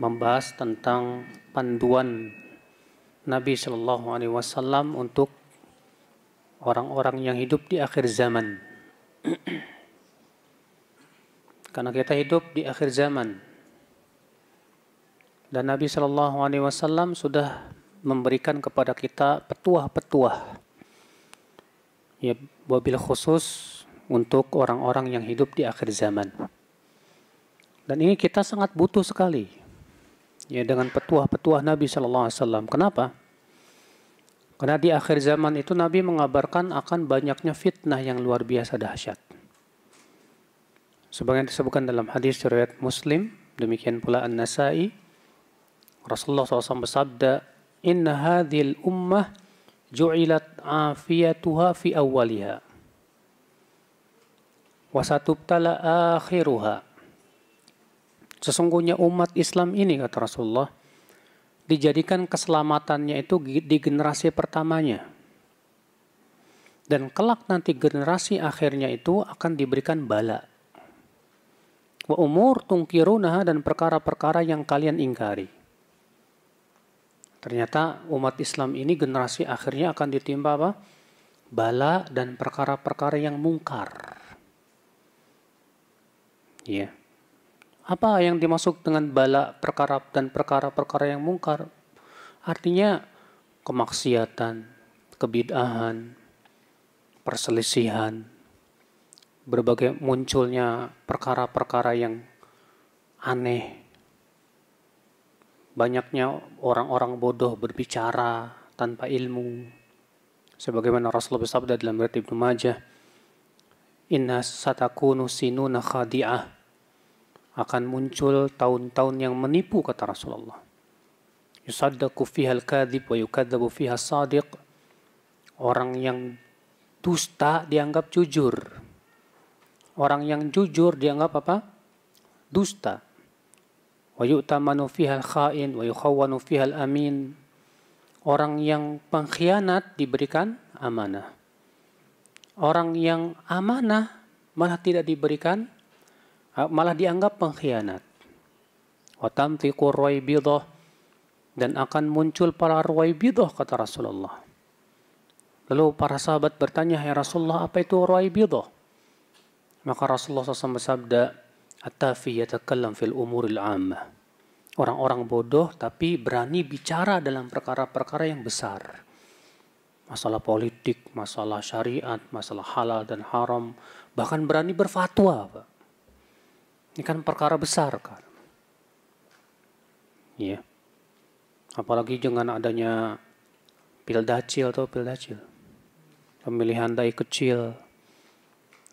membahas tentang panduan Nabi Shallallahu Alaihi Wasallam untuk orang-orang yang hidup di akhir zaman. Karena kita hidup di akhir zaman, dan Nabi Shallallahu Alaihi Wasallam sudah memberikan kepada kita petuah-petuah, ya wabil khusus untuk orang-orang yang hidup di akhir zaman. Dan ini kita sangat butuh sekali ya dengan petuah-petuah Nabi Shallallahu Alaihi Wasallam. Kenapa? Karena di akhir zaman itu Nabi mengabarkan akan banyaknya fitnah yang luar biasa dahsyat. Sebagian disebutkan dalam hadis riwayat Muslim, demikian pula An-Nasai, Rasulullah SAW bersabda, Inna hadhil ummah ju'ilat afiyatuha fi awwaliha. Wasatubtala akhiruha Sesungguhnya umat Islam ini kata Rasulullah dijadikan keselamatannya itu di generasi pertamanya. Dan kelak nanti generasi akhirnya itu akan diberikan bala. Wa umur tungkirunaha dan perkara-perkara yang kalian ingkari. Ternyata umat Islam ini generasi akhirnya akan ditimpa apa? Bala dan perkara-perkara yang mungkar. Ya. Yeah apa yang dimasuk dengan bala perkara dan perkara-perkara yang mungkar? Artinya kemaksiatan, kebidahan, perselisihan, berbagai munculnya perkara-perkara yang aneh. Banyaknya orang-orang bodoh berbicara tanpa ilmu. Sebagaimana Rasulullah bersabda dalam riwayat Ibnu Majah, "Inna satakunu sinuna khadi'ah." akan muncul tahun-tahun yang menipu kata Rasulullah. Yusaddaku fiha al-kadhib wa yukadzabu fiha sadiq. Orang yang dusta dianggap jujur. Orang yang jujur dianggap apa? Dusta. Wa yu'tamanu fiha al-kha'in wa yukhawwanu fiha al-amin. Orang yang pengkhianat diberikan amanah. Orang yang amanah malah tidak diberikan Ah, malah dianggap pengkhianat. Watam bidoh dan akan muncul para bidoh kata Rasulullah. Lalu para sahabat bertanya, Ya Rasulullah, apa itu bidoh? Maka Rasulullah SAW bersabda, At-tafi fil umuril ammah. Orang-orang bodoh tapi berani bicara dalam perkara-perkara yang besar. Masalah politik, masalah syariat, masalah halal dan haram. Bahkan berani berfatwa. Pak. Ini kan perkara besar kan. Iya. Apalagi dengan adanya pil pildacil atau pil pildacil. Pemilihan dai kecil.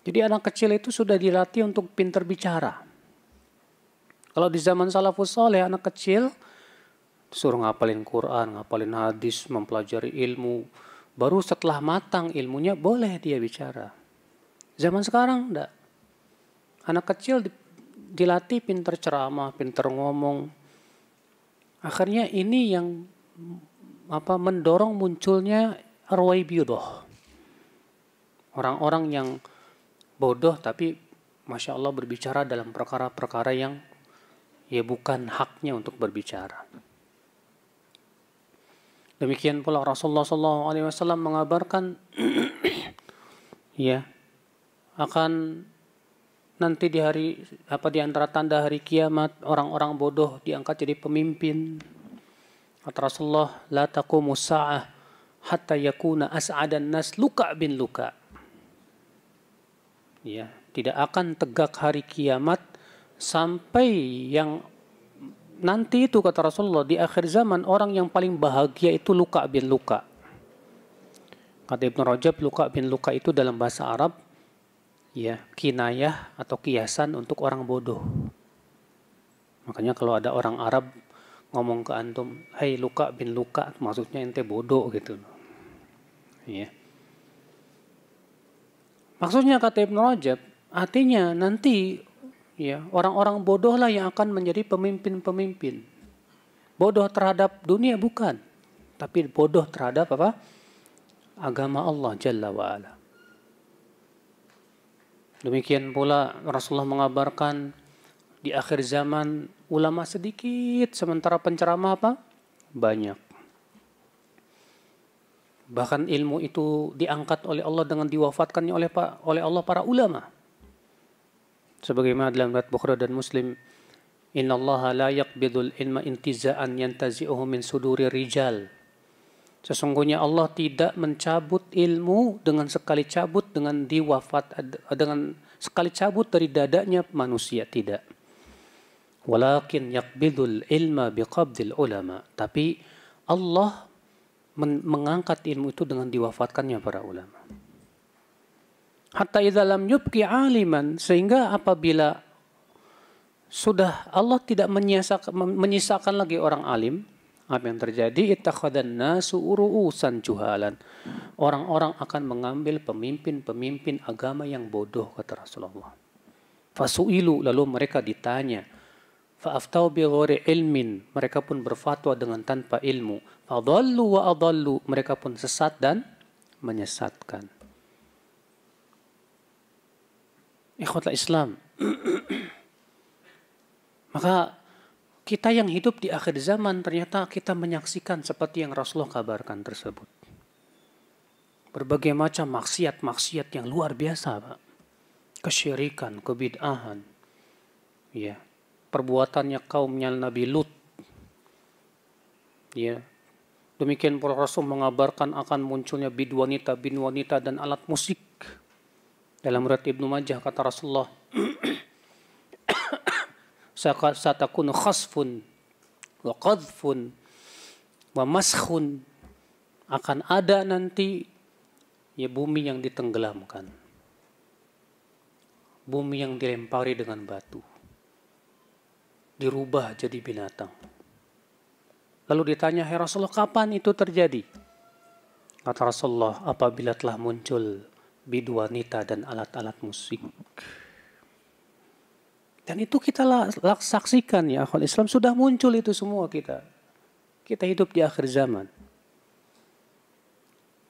Jadi anak kecil itu sudah dilatih untuk pintar bicara. Kalau di zaman salafus soleh anak kecil suruh ngapalin Quran, ngapalin hadis, mempelajari ilmu. Baru setelah matang ilmunya boleh dia bicara. Zaman sekarang enggak. Anak kecil dilatih pinter ceramah, pinter ngomong. Akhirnya ini yang apa mendorong munculnya arwai biudoh. Orang-orang yang bodoh tapi Masya Allah berbicara dalam perkara-perkara yang ya bukan haknya untuk berbicara. Demikian pula Rasulullah SAW mengabarkan ya akan nanti di hari apa di antara tanda hari kiamat orang-orang bodoh diangkat jadi pemimpin. Kata Rasulullah, la taqumu sa'ah hatta yakuna as'adan nas luka bin luka. Ya, tidak akan tegak hari kiamat sampai yang nanti itu kata Rasulullah di akhir zaman orang yang paling bahagia itu luka bin luka. Kata Ibnu Rajab, luka bin luka itu dalam bahasa Arab ya kinayah atau kiasan untuk orang bodoh. Makanya kalau ada orang Arab ngomong ke antum, hei Luka bin Luka," maksudnya ente bodoh gitu. Ya. Maksudnya kata Ibn Rajab, artinya nanti ya orang-orang lah yang akan menjadi pemimpin-pemimpin. Bodoh terhadap dunia bukan, tapi bodoh terhadap apa? agama Allah Jalla wa'ala. Demikian pula Rasulullah mengabarkan di akhir zaman ulama sedikit sementara penceramah apa? Banyak. Bahkan ilmu itu diangkat oleh Allah dengan diwafatkannya oleh pak oleh Allah para ulama. Sebagaimana dalam riwayat Bukhari dan Muslim, "Inna Allah la yaqbidul ilma intiza'an yantazi'uhu min suduri rijal." Sesungguhnya Allah tidak mencabut ilmu dengan sekali cabut dengan diwafat dengan sekali cabut dari dadanya manusia tidak. Walakin yakbidul ilma biqabdil ulama. Tapi Allah mengangkat ilmu itu dengan diwafatkannya para ulama. Hatta idza lam yubqi aliman sehingga apabila sudah Allah tidak menyisakan lagi orang alim, apa yang terjadi? Ittakhadan nasu uru'usan juhalan. Orang-orang akan mengambil pemimpin-pemimpin agama yang bodoh, kata Rasulullah. Fasu'ilu, lalu mereka ditanya. faftau bi ilmin. Mereka pun berfatwa dengan tanpa ilmu. Fadallu wa adallu. Mereka pun sesat dan menyesatkan. Ikhwatul Islam. Maka kita yang hidup di akhir zaman ternyata kita menyaksikan seperti yang Rasulullah kabarkan tersebut. Berbagai macam maksiat-maksiat yang luar biasa, Pak. Kesyirikan, kebid'ahan. Ya. Perbuatannya kaumnya Nabi Lut. Ya. Demikian para Rasul mengabarkan akan munculnya bid wanita, bin wanita dan alat musik. Dalam riwayat Ibnu Majah kata Rasulullah, satakunu khasfun wa qadfun wa maskhun akan ada nanti ya bumi yang ditenggelamkan bumi yang dilempari dengan batu dirubah jadi binatang lalu ditanya ya Rasulullah kapan itu terjadi kata Rasulullah apabila telah muncul biduanita dan alat-alat musik dan itu kita saksikan ya, akhwat Islam sudah muncul itu semua kita. Kita hidup di akhir zaman.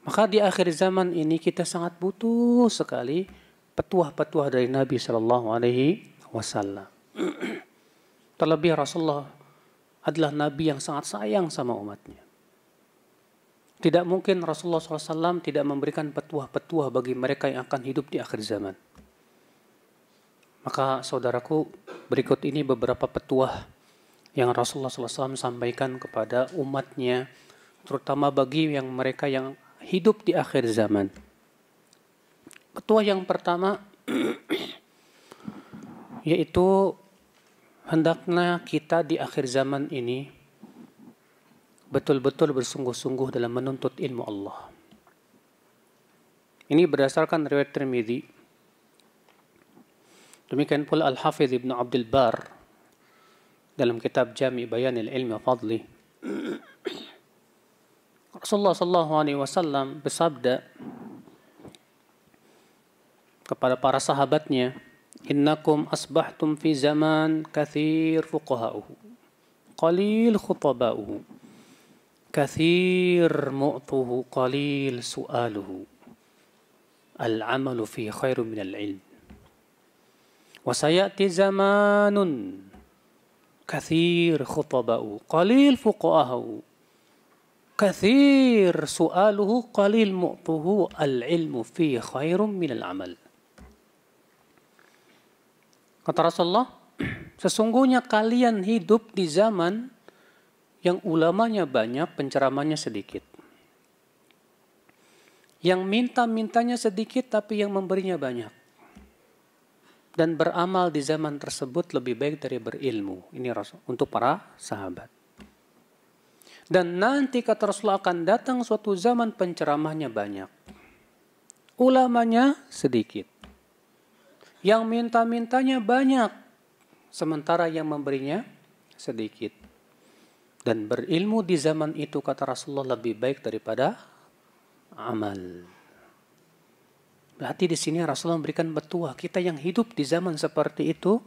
Maka di akhir zaman ini kita sangat butuh sekali petuah-petuah dari Nabi Shallallahu Alaihi Wasallam. Terlebih Rasulullah adalah Nabi yang sangat sayang sama umatnya. Tidak mungkin Rasulullah SAW tidak memberikan petuah-petuah bagi mereka yang akan hidup di akhir zaman. Maka saudaraku, berikut ini beberapa petuah yang Rasulullah SAW sampaikan kepada umatnya, terutama bagi yang mereka yang hidup di akhir zaman. Petuah yang pertama yaitu hendaknya kita di akhir zaman ini betul-betul bersungguh-sungguh dalam menuntut ilmu Allah. Ini berdasarkan riwayat Tirmidzi Demikian pula Al-Hafidh Ibn Abdul Bar dalam kitab Jami Bayanil Ilmi wa Fadli. Rasulullah sallallahu alaihi wasallam bersabda kepada para sahabatnya, "Innakum asbahtum fi zaman kathir fuqaha'uhu, qalil khutaba'uhu, kathir mu'tuhu, qalil su'aluhu." Al-amalu العمل فيه خير من ilm Wasayati zamanun kathir khutabau, qalil fuqahau. Kathir su'aluhu qalil mu'tuhu al-ilmu fi من minal amal. Kata Rasulullah, sesungguhnya kalian hidup di zaman yang ulamanya banyak, penceramannya sedikit. Yang minta-mintanya sedikit tapi yang memberinya banyak dan beramal di zaman tersebut lebih baik dari berilmu. Ini Rasul untuk para sahabat. Dan nanti kata Rasul akan datang suatu zaman penceramahnya banyak. Ulamanya sedikit. Yang minta-mintanya banyak. Sementara yang memberinya sedikit. Dan berilmu di zaman itu kata Rasulullah lebih baik daripada amal. Berarti di sini Rasulullah memberikan petua. Kita yang hidup di zaman seperti itu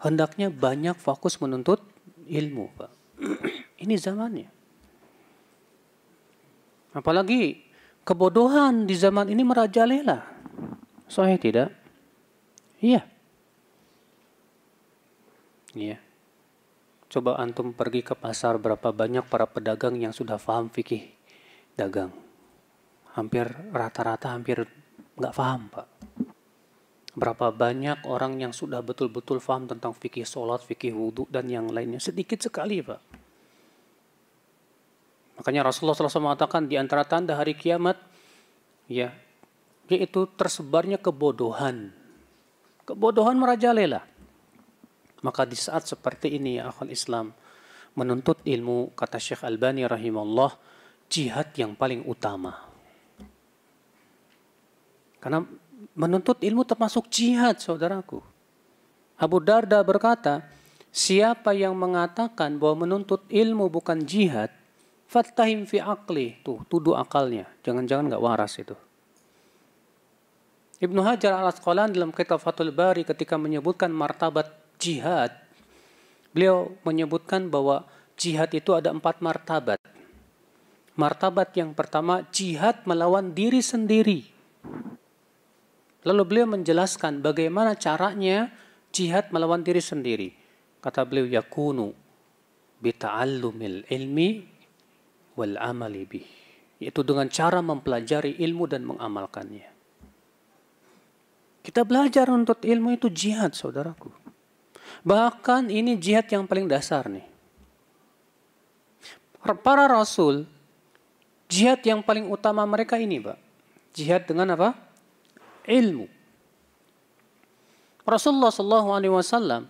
hendaknya banyak fokus menuntut ilmu, Pak. Ini zamannya. Apalagi kebodohan di zaman ini merajalela. Soalnya tidak? Iya. Iya. Coba antum pergi ke pasar berapa banyak para pedagang yang sudah paham fikih dagang. Hampir rata-rata hampir nggak paham Pak. Berapa banyak orang yang sudah betul-betul paham tentang fikih sholat, fikih wudhu, dan yang lainnya. Sedikit sekali Pak. Makanya Rasulullah SAW mengatakan di antara tanda hari kiamat, ya, yaitu tersebarnya kebodohan. Kebodohan merajalela. Maka di saat seperti ini ya Islam, menuntut ilmu kata Syekh Albani rahimahullah, jihad yang paling utama. Karena menuntut ilmu termasuk jihad, saudaraku. Abu Darda berkata, siapa yang mengatakan bahwa menuntut ilmu bukan jihad, fattahim fi akli, tuh tuduh akalnya. Jangan-jangan nggak waras itu. Ibnu Hajar al Asqalani dalam kitab Fathul Bari ketika menyebutkan martabat jihad, beliau menyebutkan bahwa jihad itu ada empat martabat. Martabat yang pertama, jihad melawan diri sendiri. Lalu beliau menjelaskan bagaimana caranya jihad melawan diri sendiri. Kata beliau, yakunu bita'allumil ilmi wal amali bih. Yaitu dengan cara mempelajari ilmu dan mengamalkannya. Kita belajar untuk ilmu itu jihad, saudaraku. Bahkan ini jihad yang paling dasar nih. Para rasul, jihad yang paling utama mereka ini, Pak. Jihad dengan apa? ilmu. Rasulullah Shallallahu Alaihi Wasallam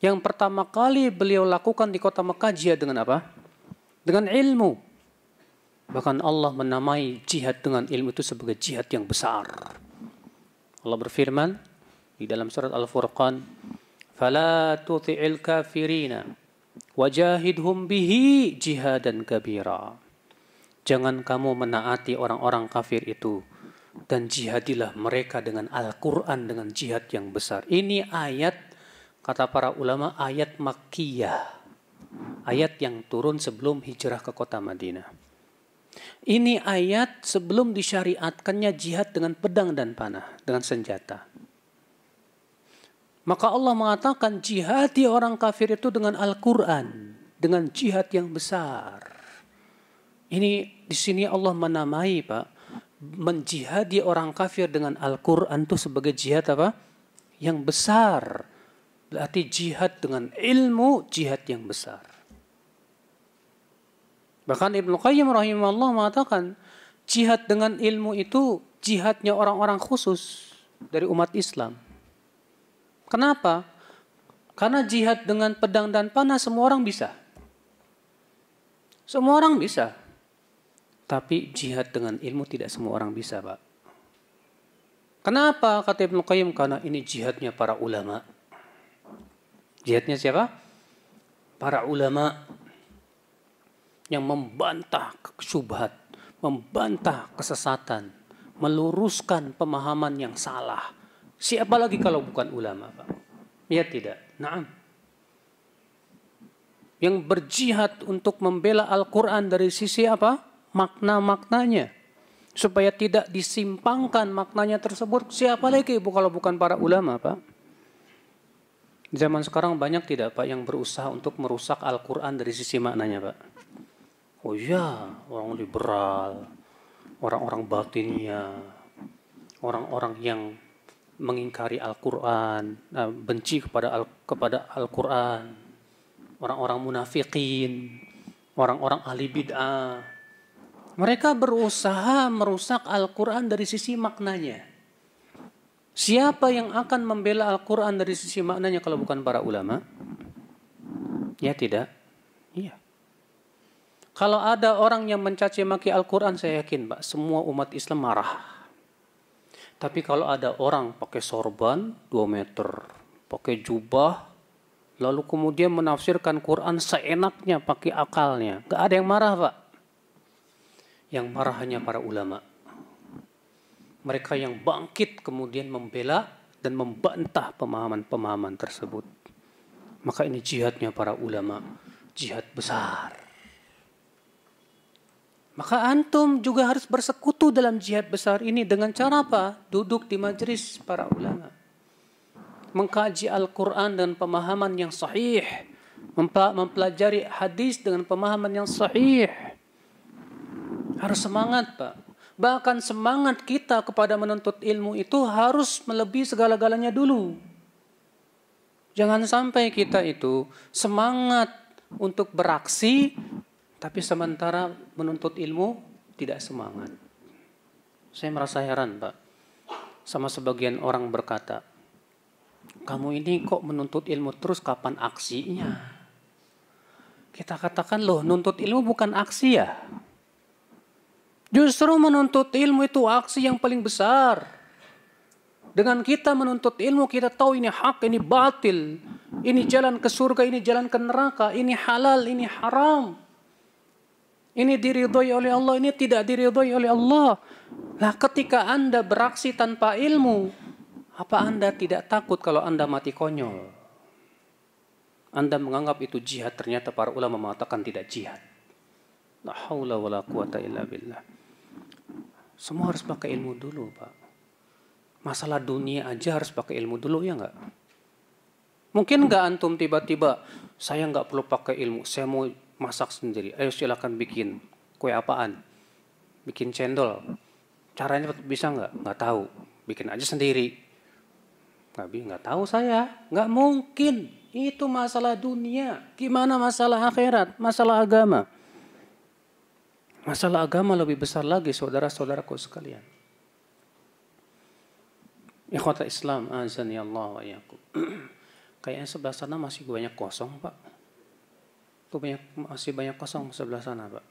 yang pertama kali beliau lakukan di kota Mekah jihad dengan apa? Dengan ilmu. Bahkan Allah menamai jihad dengan ilmu itu sebagai jihad yang besar. Allah berfirman di dalam surat Al-Furqan, "Fala tuti'il kafirina wajahidhum bihi jihadan kabira." Jangan kamu menaati orang-orang kafir itu dan jihadilah mereka dengan Al-Quran dengan jihad yang besar. Ini ayat kata para ulama ayat Makkiyah. Ayat yang turun sebelum hijrah ke kota Madinah. Ini ayat sebelum disyariatkannya jihad dengan pedang dan panah, dengan senjata. Maka Allah mengatakan jihadi orang kafir itu dengan Al-Quran, dengan jihad yang besar. Ini di sini Allah menamai Pak menjihadi orang kafir dengan Al-Quran itu sebagai jihad apa? Yang besar. Berarti jihad dengan ilmu, jihad yang besar. Bahkan Ibnu Qayyim rahimahullah mengatakan, jihad dengan ilmu itu jihadnya orang-orang khusus dari umat Islam. Kenapa? Karena jihad dengan pedang dan panah semua orang bisa. Semua orang bisa. Tapi jihad dengan ilmu tidak semua orang bisa, Pak. Kenapa? Kata Ibnu Qayyim, karena ini jihadnya para ulama. Jihadnya siapa? Para ulama yang membantah syubhat, membantah kesesatan, meluruskan pemahaman yang salah. Siapa lagi kalau bukan ulama, Pak? Ya tidak. Naam. Yang berjihad untuk membela Al-Quran dari sisi apa? makna-maknanya. Supaya tidak disimpangkan maknanya tersebut. Siapa lagi ibu kalau bukan para ulama Pak? Zaman sekarang banyak tidak Pak yang berusaha untuk merusak Al-Quran dari sisi maknanya Pak? Oh iya, orang liberal, orang-orang batinnya, orang-orang yang mengingkari Al-Qur'an, eh, benci kepada Al kepada Al-Qur'an, orang-orang munafikin, orang-orang ahli bid'ah, mereka berusaha merusak Al-Quran dari sisi maknanya. Siapa yang akan membela Al-Quran dari sisi maknanya kalau bukan para ulama? Ya tidak? Iya. Kalau ada orang yang mencaci maki Al-Quran, saya yakin Pak, semua umat Islam marah. Tapi kalau ada orang pakai sorban 2 meter, pakai jubah, lalu kemudian menafsirkan Quran seenaknya pakai akalnya, gak ada yang marah pak yang marah hanya para ulama. Mereka yang bangkit kemudian membela dan membantah pemahaman-pemahaman tersebut. Maka ini jihadnya para ulama, jihad besar. Maka antum juga harus bersekutu dalam jihad besar ini dengan cara apa? Duduk di majlis para ulama. Mengkaji Al-Quran dengan pemahaman yang sahih. Mempelajari hadis dengan pemahaman yang sahih harus semangat, Pak. Bahkan semangat kita kepada menuntut ilmu itu harus melebihi segala-galanya dulu. Jangan sampai kita itu semangat untuk beraksi, tapi sementara menuntut ilmu tidak semangat. Saya merasa heran, Pak, sama sebagian orang berkata, "Kamu ini kok menuntut ilmu terus kapan aksinya?" Kita katakan, "Loh, nuntut ilmu bukan aksi ya?" Justru menuntut ilmu itu aksi yang paling besar. Dengan kita menuntut ilmu, kita tahu ini hak, ini batil. Ini jalan ke surga, ini jalan ke neraka. Ini halal, ini haram. Ini diridhoi oleh Allah, ini tidak diridhoi oleh Allah. Nah, ketika Anda beraksi tanpa ilmu, apa Anda tidak takut kalau Anda mati konyol? Anda menganggap itu jihad, ternyata para ulama mengatakan tidak jihad. La haula wala quwata illa billah. Semua harus pakai ilmu dulu, Pak. Masalah dunia aja harus pakai ilmu dulu, ya nggak? Mungkin nggak antum tiba-tiba, saya nggak perlu pakai ilmu, saya mau masak sendiri. Ayo silakan bikin kue apaan? Bikin cendol. Caranya bisa nggak? Nggak tahu. Bikin aja sendiri. Tapi nggak tahu saya. Nggak mungkin. Itu masalah dunia. Gimana masalah akhirat? Masalah agama. Masalah agama lebih besar lagi saudara-saudaraku sekalian. Ikhwata Islam, azan ya Allah wa yakum. Kayaknya sebelah sana masih banyak kosong, Pak. Tuh banyak, masih banyak kosong sebelah sana, Pak.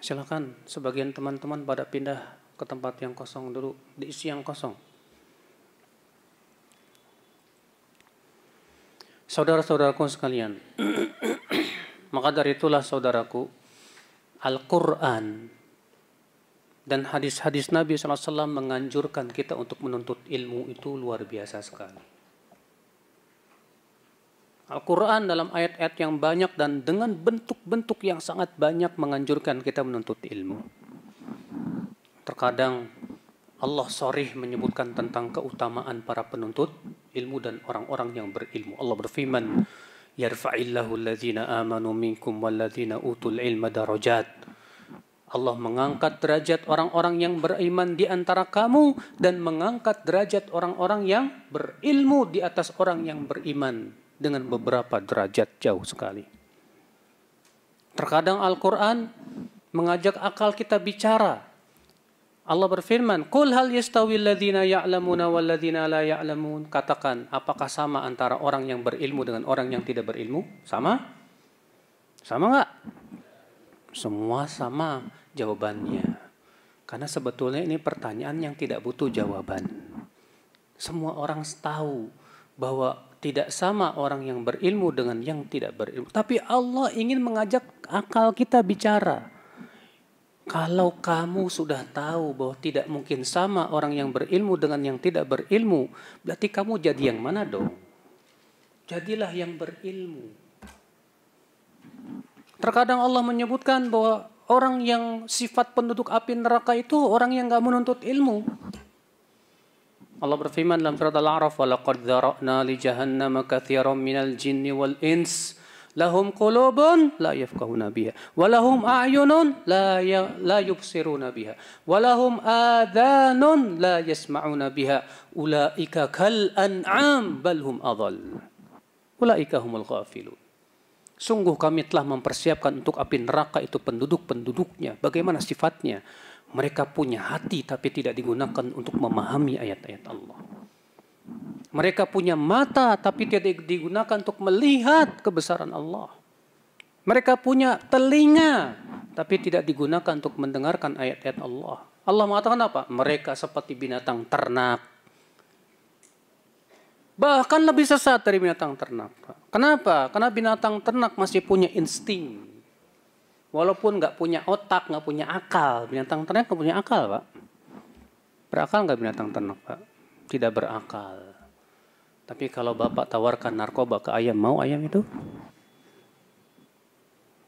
Silakan sebagian teman-teman pada pindah ke tempat yang kosong dulu, diisi yang kosong. Saudara-saudaraku sekalian, maka dari itulah saudaraku, Al-Quran dan hadis-hadis Nabi SAW menganjurkan kita untuk menuntut ilmu itu luar biasa sekali. Al-Quran dalam ayat-ayat yang banyak dan dengan bentuk-bentuk yang sangat banyak menganjurkan kita menuntut ilmu. Terkadang Allah sorih menyebutkan tentang keutamaan para penuntut ilmu dan orang-orang yang berilmu. Allah berfirman, yarfa'illahu alladhina amanu minkum utul ilma darajat. Allah mengangkat derajat orang-orang yang beriman di antara kamu dan mengangkat derajat orang-orang yang berilmu di atas orang yang beriman dengan beberapa derajat jauh sekali. Terkadang Al-Qur'an mengajak akal kita bicara Allah berfirman, "Qul hal yastawi alladziina ya'lamuuna wal ladziina la ya'lamuun?" Katakan, apakah sama antara orang yang berilmu dengan orang yang tidak berilmu? Sama? Sama nggak? Semua sama jawabannya. Karena sebetulnya ini pertanyaan yang tidak butuh jawaban. Semua orang tahu bahwa tidak sama orang yang berilmu dengan yang tidak berilmu. Tapi Allah ingin mengajak akal kita bicara kalau kamu sudah tahu bahwa tidak mungkin sama orang yang berilmu dengan yang tidak berilmu, berarti kamu jadi yang mana dong? Jadilah yang berilmu. Terkadang Allah menyebutkan bahwa orang yang sifat penduduk api neraka itu orang yang nggak menuntut ilmu. Allah berfirman dalam surat Al-A'raf, "Walaqad dzara'na li jahannama katsiran minal jinni wal ins." lahum qulubun la yafqahuna biha wa lahum a'yunun la ya, la yubsiruna biha wa lahum adhanun la yasma'una biha ulaika kal an'am bal hum adall ulaika humul ghafilun sungguh kami telah mempersiapkan untuk api neraka itu penduduk-penduduknya bagaimana sifatnya mereka punya hati tapi tidak digunakan untuk memahami ayat-ayat Allah mereka punya mata tapi tidak digunakan untuk melihat kebesaran Allah. Mereka punya telinga tapi tidak digunakan untuk mendengarkan ayat-ayat Allah. Allah mengatakan apa? Mereka seperti binatang ternak. Bahkan lebih sesat dari binatang ternak. Kenapa? Karena binatang ternak masih punya insting. Walaupun nggak punya otak, nggak punya akal. Binatang ternak nggak punya akal, Pak. Berakal nggak binatang ternak, Pak? tidak berakal. Tapi kalau bapak tawarkan narkoba ke ayam, mau ayam itu?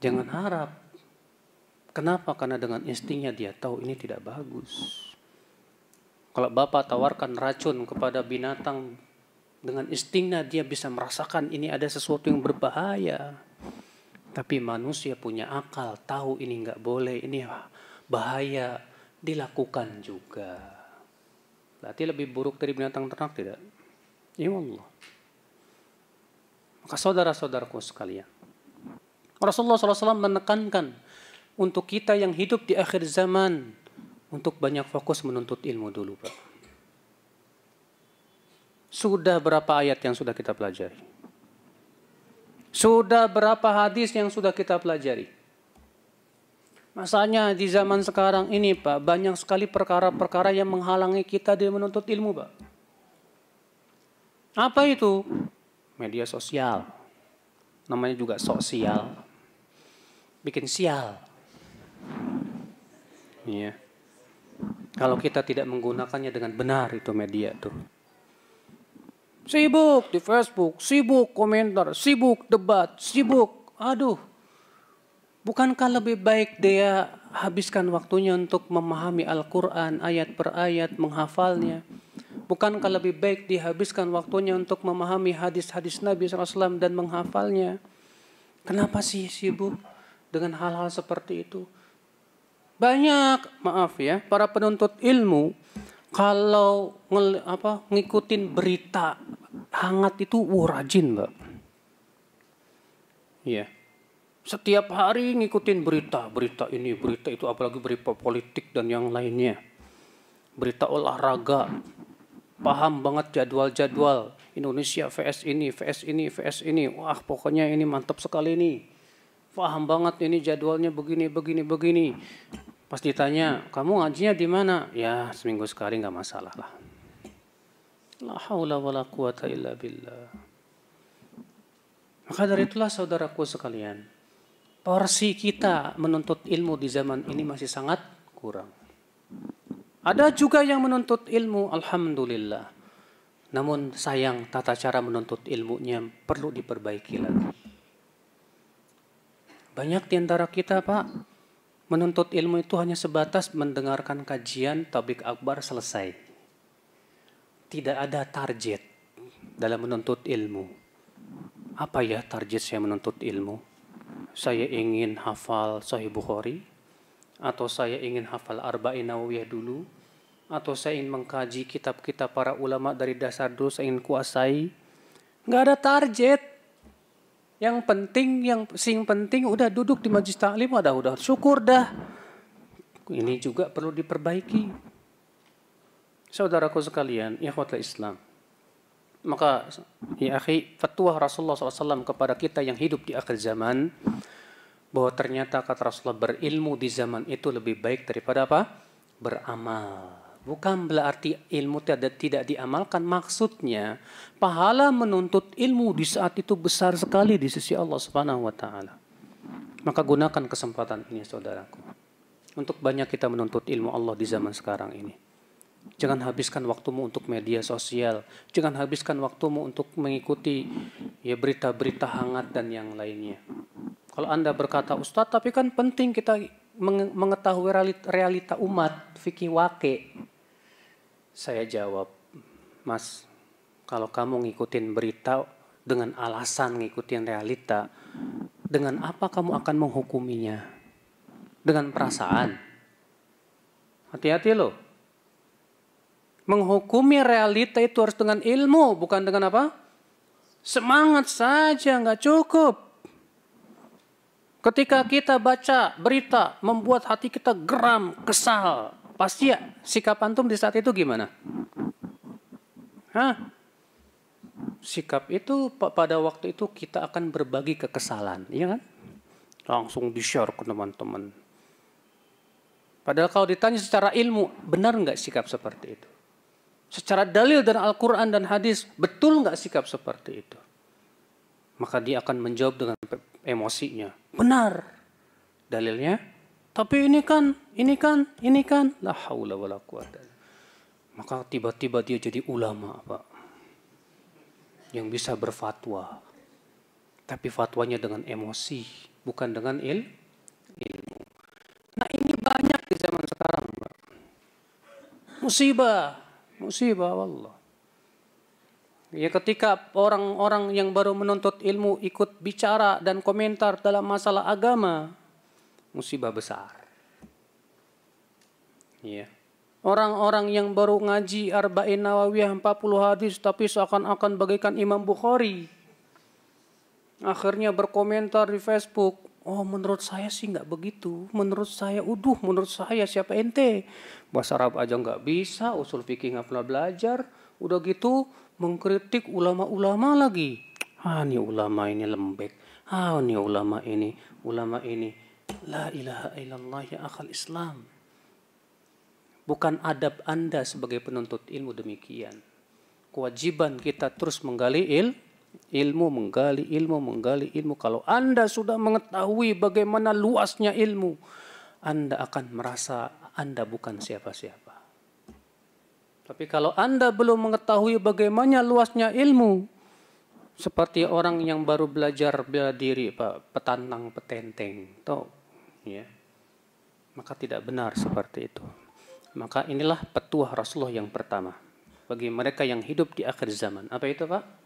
Jangan harap. Kenapa? Karena dengan instingnya dia tahu ini tidak bagus. Kalau bapak tawarkan racun kepada binatang, dengan instingnya dia bisa merasakan ini ada sesuatu yang berbahaya. Tapi manusia punya akal, tahu ini nggak boleh, ini bahaya, dilakukan juga. Berarti lebih buruk dari binatang ternak tidak? Ya Allah. Maka saudara-saudaraku sekalian. Rasulullah SAW menekankan untuk kita yang hidup di akhir zaman untuk banyak fokus menuntut ilmu dulu, Pak. Sudah berapa ayat yang sudah kita pelajari? Sudah berapa hadis yang sudah kita pelajari? Masalahnya di zaman sekarang ini Pak, banyak sekali perkara-perkara yang menghalangi kita dari menuntut ilmu Pak. Apa itu? Media sosial. Namanya juga sosial. Bikin sial. Iya. Kalau kita tidak menggunakannya dengan benar itu media tuh. Sibuk di Facebook, sibuk komentar, sibuk debat, sibuk. Aduh, Bukankah lebih baik dia habiskan waktunya untuk memahami Al-Quran ayat per ayat, menghafalnya? Bukankah lebih baik dihabiskan waktunya untuk memahami hadis-hadis Nabi SAW dan menghafalnya? Kenapa sih sibuk dengan hal-hal seperti itu? Banyak, maaf ya, para penuntut ilmu kalau nge, apa, ngikutin berita hangat itu uh, rajin, Mbak. Iya. Yeah setiap hari ngikutin berita, berita ini, berita itu, apalagi berita politik dan yang lainnya. Berita olahraga, paham banget jadwal-jadwal Indonesia VS ini, VS ini, VS ini. Wah, pokoknya ini mantap sekali nih. Paham banget ini jadwalnya begini, begini, begini. Pas ditanya, kamu ngajinya di mana? Ya, seminggu sekali nggak masalah lah. La haula la quwata illa billah. Maka dari itulah saudaraku sekalian, porsi kita menuntut ilmu di zaman ini masih sangat kurang. Ada juga yang menuntut ilmu, alhamdulillah. Namun sayang tata cara menuntut ilmunya perlu diperbaiki lagi. Banyak di antara kita, Pak, menuntut ilmu itu hanya sebatas mendengarkan kajian tabik akbar selesai. Tidak ada target dalam menuntut ilmu. Apa ya target saya menuntut ilmu? saya ingin hafal Sahih Bukhari, atau saya ingin hafal Arba'in Nawawiyah dulu, atau saya ingin mengkaji kitab-kitab para ulama dari dasar dulu, saya ingin kuasai. Nggak ada target. Yang penting, yang sing penting udah duduk di majlis taklim, udah, udah syukur dah. Ini juga perlu diperbaiki. Saudaraku sekalian, ikhwatul Islam. Maka ya akhi, fatwa Rasulullah SAW kepada kita yang hidup di akhir zaman bahwa ternyata kata Rasulullah berilmu di zaman itu lebih baik daripada apa? Beramal. Bukan berarti ilmu tidak, tidak diamalkan. Maksudnya pahala menuntut ilmu di saat itu besar sekali di sisi Allah Subhanahu wa taala. Maka gunakan kesempatan ini saudaraku. Untuk banyak kita menuntut ilmu Allah di zaman sekarang ini. Jangan habiskan waktumu untuk media sosial. Jangan habiskan waktumu untuk mengikuti ya berita-berita hangat dan yang lainnya. Kalau Anda berkata, Ustaz, tapi kan penting kita mengetahui realita umat, fikih wake. Saya jawab, Mas, kalau kamu ngikutin berita dengan alasan ngikutin realita, dengan apa kamu akan menghukuminya? Dengan perasaan. Hati-hati loh Menghukumi realita itu harus dengan ilmu, bukan dengan apa? Semangat saja, nggak cukup. Ketika kita baca berita, membuat hati kita geram, kesal. Pasti ya, sikap antum di saat itu gimana? Hah? Sikap itu pada waktu itu kita akan berbagi kekesalan, iya kan? Langsung di-share ke teman-teman. Padahal kalau ditanya secara ilmu, benar nggak sikap seperti itu? secara dalil dan Al-Quran dan hadis, betul nggak sikap seperti itu? Maka dia akan menjawab dengan emosinya. Benar. Dalilnya, tapi ini kan, ini kan, ini kan. La haula wa la Maka tiba-tiba dia jadi ulama, Pak. Yang bisa berfatwa. Tapi fatwanya dengan emosi, bukan dengan il ilmu. Nah ini banyak di zaman sekarang, Musibah Musibah Allah. Ya ketika orang-orang yang baru menuntut ilmu ikut bicara dan komentar dalam masalah agama, musibah besar. Ya. Orang-orang yang baru ngaji Arba'in Nawawiyah 40 hadis tapi seakan-akan bagaikan Imam Bukhari. Akhirnya berkomentar di Facebook. Oh menurut saya sih nggak begitu. Menurut saya, uduh menurut saya siapa ente? Bahasa Arab aja nggak bisa, usul fikih nggak pernah belajar. Udah gitu mengkritik ulama-ulama lagi. Ah ini ulama ini lembek. Ah ini ulama ini, ulama ini. La ilaha illallah ya akal Islam. Bukan adab Anda sebagai penuntut ilmu demikian. Kewajiban kita terus menggali il, Ilmu menggali, ilmu menggali, ilmu. Kalau Anda sudah mengetahui bagaimana luasnya ilmu, Anda akan merasa Anda bukan siapa-siapa. Tapi kalau Anda belum mengetahui bagaimana luasnya ilmu, seperti orang yang baru belajar bela diri, Pak, petantang, petenteng, toh, ya. Maka tidak benar seperti itu. Maka inilah petuah Rasulullah yang pertama bagi mereka yang hidup di akhir zaman. Apa itu, Pak?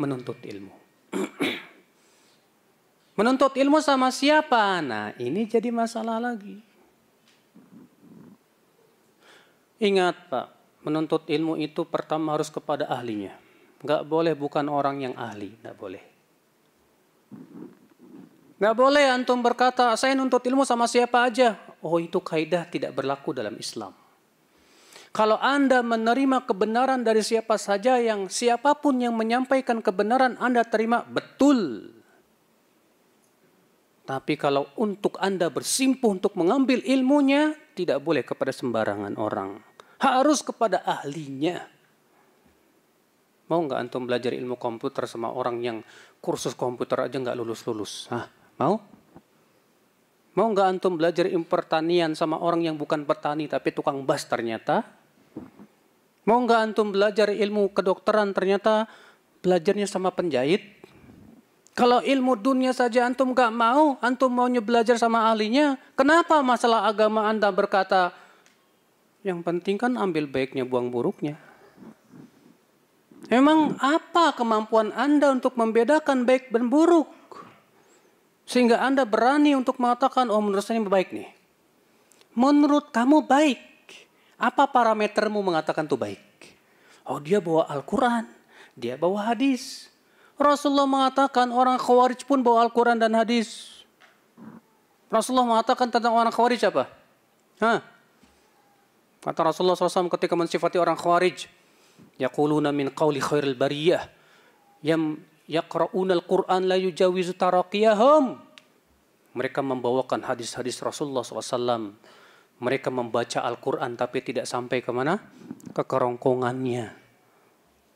menuntut ilmu. menuntut ilmu sama siapa? Nah, ini jadi masalah lagi. Ingat, Pak, menuntut ilmu itu pertama harus kepada ahlinya. Enggak boleh bukan orang yang ahli, enggak boleh. Enggak boleh antum berkata, saya nuntut ilmu sama siapa aja. Oh itu kaidah tidak berlaku dalam Islam. Kalau Anda menerima kebenaran dari siapa saja yang siapapun yang menyampaikan kebenaran Anda terima betul. Tapi kalau untuk Anda bersimpuh untuk mengambil ilmunya, tidak boleh kepada sembarangan orang. Harus kepada ahlinya. Mau nggak antum belajar ilmu komputer sama orang yang kursus komputer aja nggak lulus-lulus? Hah? Mau? Mau nggak antum belajar impertanian sama orang yang bukan petani tapi tukang bas ternyata? Mau nggak antum belajar ilmu kedokteran ternyata belajarnya sama penjahit? Kalau ilmu dunia saja antum nggak mau, antum maunya belajar sama ahlinya, kenapa masalah agama anda berkata yang penting kan ambil baiknya buang buruknya? Emang apa kemampuan anda untuk membedakan baik dan buruk? Sehingga anda berani untuk mengatakan, oh menurut saya ini baik nih. Menurut kamu baik, apa parametermu mengatakan itu baik? Oh dia bawa Al-Quran, dia bawa hadis. Rasulullah mengatakan orang khawarij pun bawa Al-Quran dan hadis. Rasulullah mengatakan tentang orang khawarij apa? Hah? Kata Rasulullah SAW ketika mensifati orang khawarij. Yaquluna min qawli khairil bariyah. Yang yakra'una al-Qur'an la yujawizu taraqiyahum. Mereka membawakan hadis-hadis Rasulullah SAW mereka membaca Al-Quran tapi tidak sampai ke mana? Ke kerongkongannya.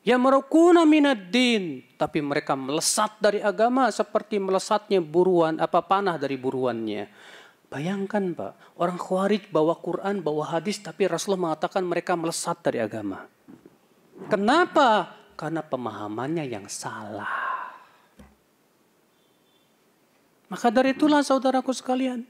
Ya minad din. Tapi mereka melesat dari agama seperti melesatnya buruan, apa panah dari buruannya. Bayangkan Pak, orang khawarij bawa Quran, bawa hadis, tapi Rasulullah mengatakan mereka melesat dari agama. Kenapa? Karena pemahamannya yang salah. Maka dari itulah saudaraku sekalian,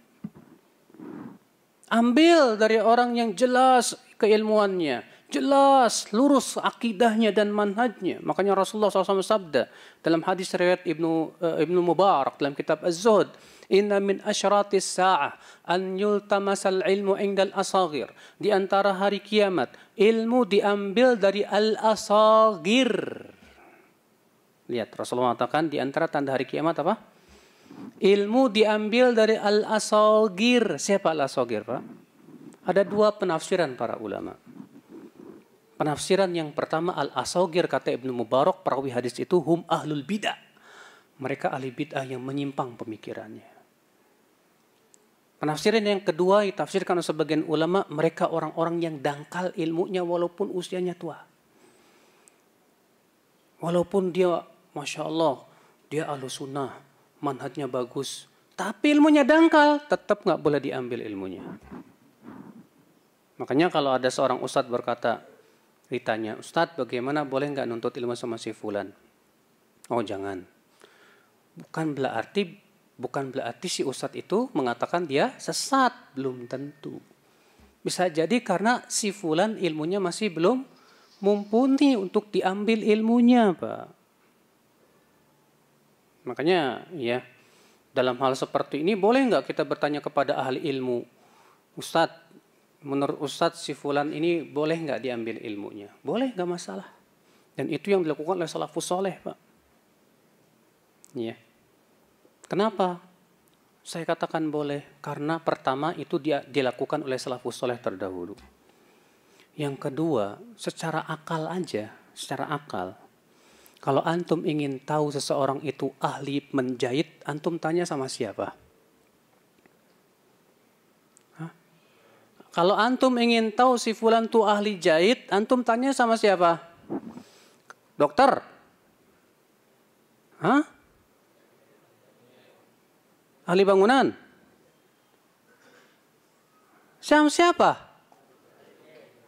Ambil dari orang yang jelas keilmuannya, jelas lurus akidahnya dan manhajnya. Makanya Rasulullah SAW sabda dalam hadis riwayat Ibnu uh, Ibnu Mubarak dalam kitab Az-Zuhd, "Inna min asyratis sa'ah an yultamasal ilmu indal asagir." Di antara hari kiamat, ilmu diambil dari al-asagir. Lihat Rasulullah mengatakan di antara tanda hari kiamat apa? Ilmu diambil dari Al-Asogir. Siapa Al-Asogir, Pak? Ada dua penafsiran para ulama. Penafsiran yang pertama Al-Asogir kata Ibnu Mubarak, perawi hadis itu hum ahlul bid'ah. Mereka ahli bid'ah yang menyimpang pemikirannya. Penafsiran yang kedua ditafsirkan oleh sebagian ulama, mereka orang-orang yang dangkal ilmunya walaupun usianya tua. Walaupun dia, Masya Allah, dia ahlu sunnah, manhatnya bagus, tapi ilmunya dangkal, tetap nggak boleh diambil ilmunya. Makanya kalau ada seorang ustadz berkata, ditanya, ustadz bagaimana boleh nggak nuntut ilmu sama si Fulan? Oh jangan. Bukan berarti bukan berarti si ustadz itu mengatakan dia sesat, belum tentu. Bisa jadi karena si Fulan ilmunya masih belum mumpuni untuk diambil ilmunya, Pak. Makanya ya dalam hal seperti ini boleh nggak kita bertanya kepada ahli ilmu, ustad menurut ustad si Fulan ini boleh nggak diambil ilmunya? Boleh nggak masalah. Dan itu yang dilakukan oleh salafus soleh, Pak. Ya. Kenapa? Saya katakan boleh karena pertama itu dia dilakukan oleh salafus soleh terdahulu. Yang kedua, secara akal aja, secara akal kalau antum ingin tahu seseorang itu ahli menjahit, antum tanya sama siapa? Hah? Kalau antum ingin tahu si fulan tuh ahli jahit, antum tanya sama siapa? Dokter? Hah? Ahli bangunan? Sama siapa?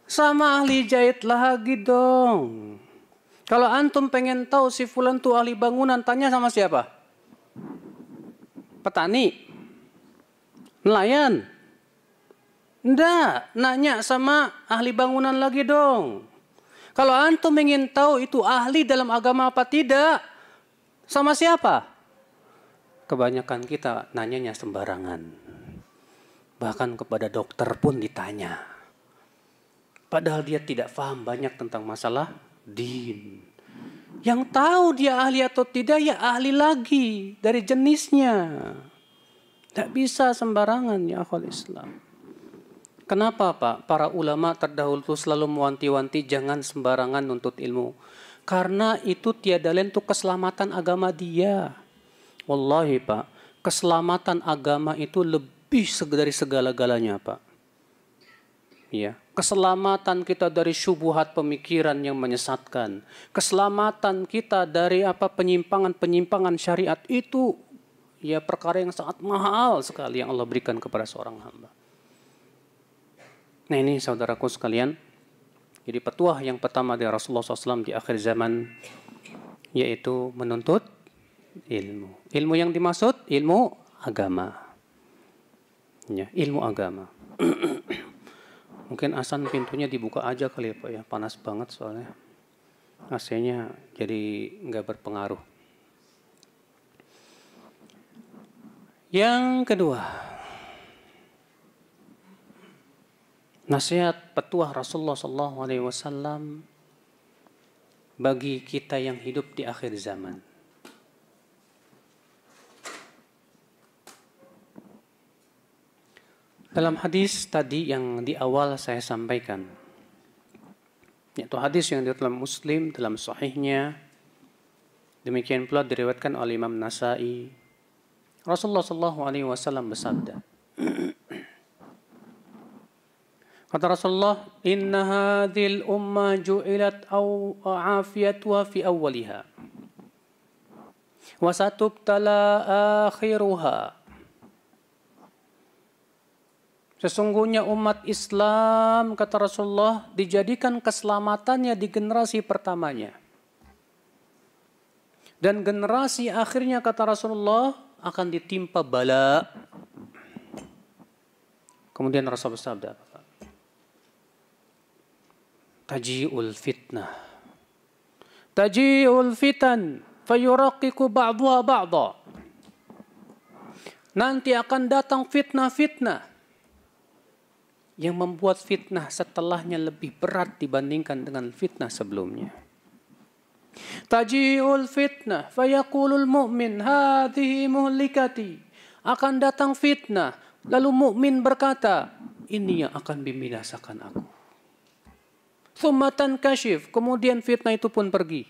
Sama ahli jahit lagi dong. Kalau antum pengen tahu si fulan tuh ahli bangunan, tanya sama siapa? Petani. Nelayan. Enggak, nanya sama ahli bangunan lagi dong. Kalau antum ingin tahu itu ahli dalam agama apa tidak, sama siapa? Kebanyakan kita nanyanya sembarangan. Bahkan kepada dokter pun ditanya. Padahal dia tidak paham banyak tentang masalah din. Yang tahu dia ahli atau tidak ya ahli lagi dari jenisnya. Tidak bisa sembarangan ya akhwal Islam. Kenapa Pak? Para ulama terdahulu itu selalu mewanti-wanti jangan sembarangan nuntut ilmu. Karena itu tiada lain untuk keselamatan agama dia. Wallahi Pak, keselamatan agama itu lebih dari segala-galanya Pak. Iya keselamatan kita dari syubuhat pemikiran yang menyesatkan, keselamatan kita dari apa penyimpangan-penyimpangan syariat itu ya perkara yang sangat mahal sekali yang Allah berikan kepada seorang hamba. Nah ini saudaraku sekalian, jadi petuah yang pertama dari Rasulullah SAW di akhir zaman yaitu menuntut ilmu. Ilmu yang dimaksud ilmu agama. Ya, ilmu agama. Mungkin Asan pintunya dibuka aja kali ya Pak ya, panas banget soalnya. AC-nya jadi nggak berpengaruh. Yang kedua, nasihat petua Rasulullah Sallallahu Alaihi Wasallam bagi kita yang hidup di akhir zaman. Dalam hadis tadi yang di awal saya sampaikan, yaitu hadis yang dalam Muslim dalam sahihnya, demikian pula diriwayatkan oleh Imam Nasai. Rasulullah Shallallahu Alaihi Wasallam bersabda, kata Rasulullah, Inna hadil umma ju'ilat aw afiyatwa fi awwaliha. Wasatubtala akhiruha Sesungguhnya umat Islam, kata Rasulullah, dijadikan keselamatannya di generasi pertamanya. Dan generasi akhirnya, kata Rasulullah, akan ditimpa bala. Kemudian Rasul bersabda, Taji'ul fitnah. Taji'ul fitan fayuraqiku ba'dwa ba'dwa. Nanti akan datang fitnah-fitnah yang membuat fitnah setelahnya lebih berat dibandingkan dengan fitnah sebelumnya. Taji'ul fitnah fayakulul mu'min hadhihi muhlikati. Akan datang fitnah. Lalu mukmin berkata, ini yang akan membinasakan aku. Thummatan kashif. Kemudian fitnah itu pun pergi.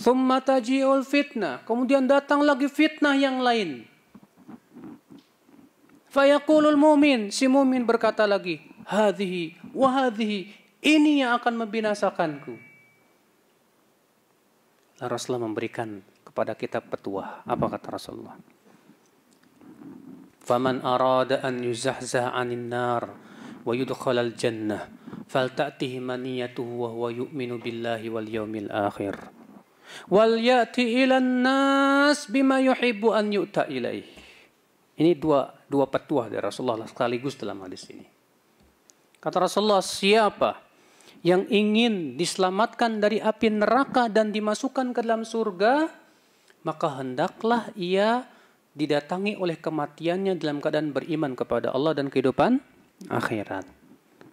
Thumma taji'ul fitnah. Kemudian datang lagi fitnah yang lain. Fayaqulul mu'min, si mu'min berkata lagi, hadhihi wa hadhihi, ini yang akan membinasakanku. Rasulullah memberikan kepada kita petua. Apa kata Rasulullah? Faman arada an yuzahzah anin nar wa yudkhal al jannah falta'tihi maniyatuhu wa huwa yu'minu billahi wal yawmil akhir. Wal ya'ti ilan nas bima yuhibbu an yu'ta ilaih. Ini dua dua petua dari Rasulullah sekaligus dalam hadis ini. Kata Rasulullah, siapa yang ingin diselamatkan dari api neraka dan dimasukkan ke dalam surga, maka hendaklah ia didatangi oleh kematiannya dalam keadaan beriman kepada Allah dan kehidupan akhirat.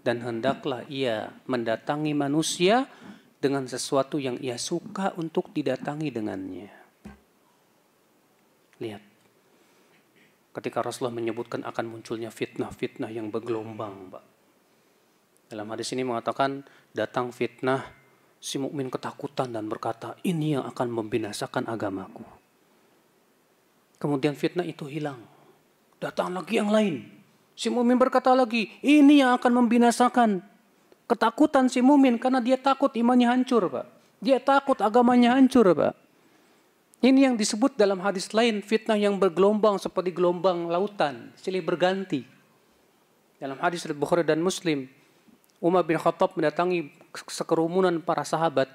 Dan hendaklah ia mendatangi manusia dengan sesuatu yang ia suka untuk didatangi dengannya. Lihat ketika Rasulullah menyebutkan akan munculnya fitnah-fitnah yang bergelombang, Pak. Dalam hadis ini mengatakan datang fitnah si mukmin ketakutan dan berkata, "Ini yang akan membinasakan agamaku." Kemudian fitnah itu hilang. Datang lagi yang lain. Si mukmin berkata lagi, "Ini yang akan membinasakan." Ketakutan si mukmin karena dia takut imannya hancur, Pak. Dia takut agamanya hancur, Pak. Ini yang disebut dalam hadis lain fitnah yang bergelombang seperti gelombang lautan, silih berganti. Dalam hadis Bukhari dan Muslim, Umar bin Khattab mendatangi sekerumunan para sahabat.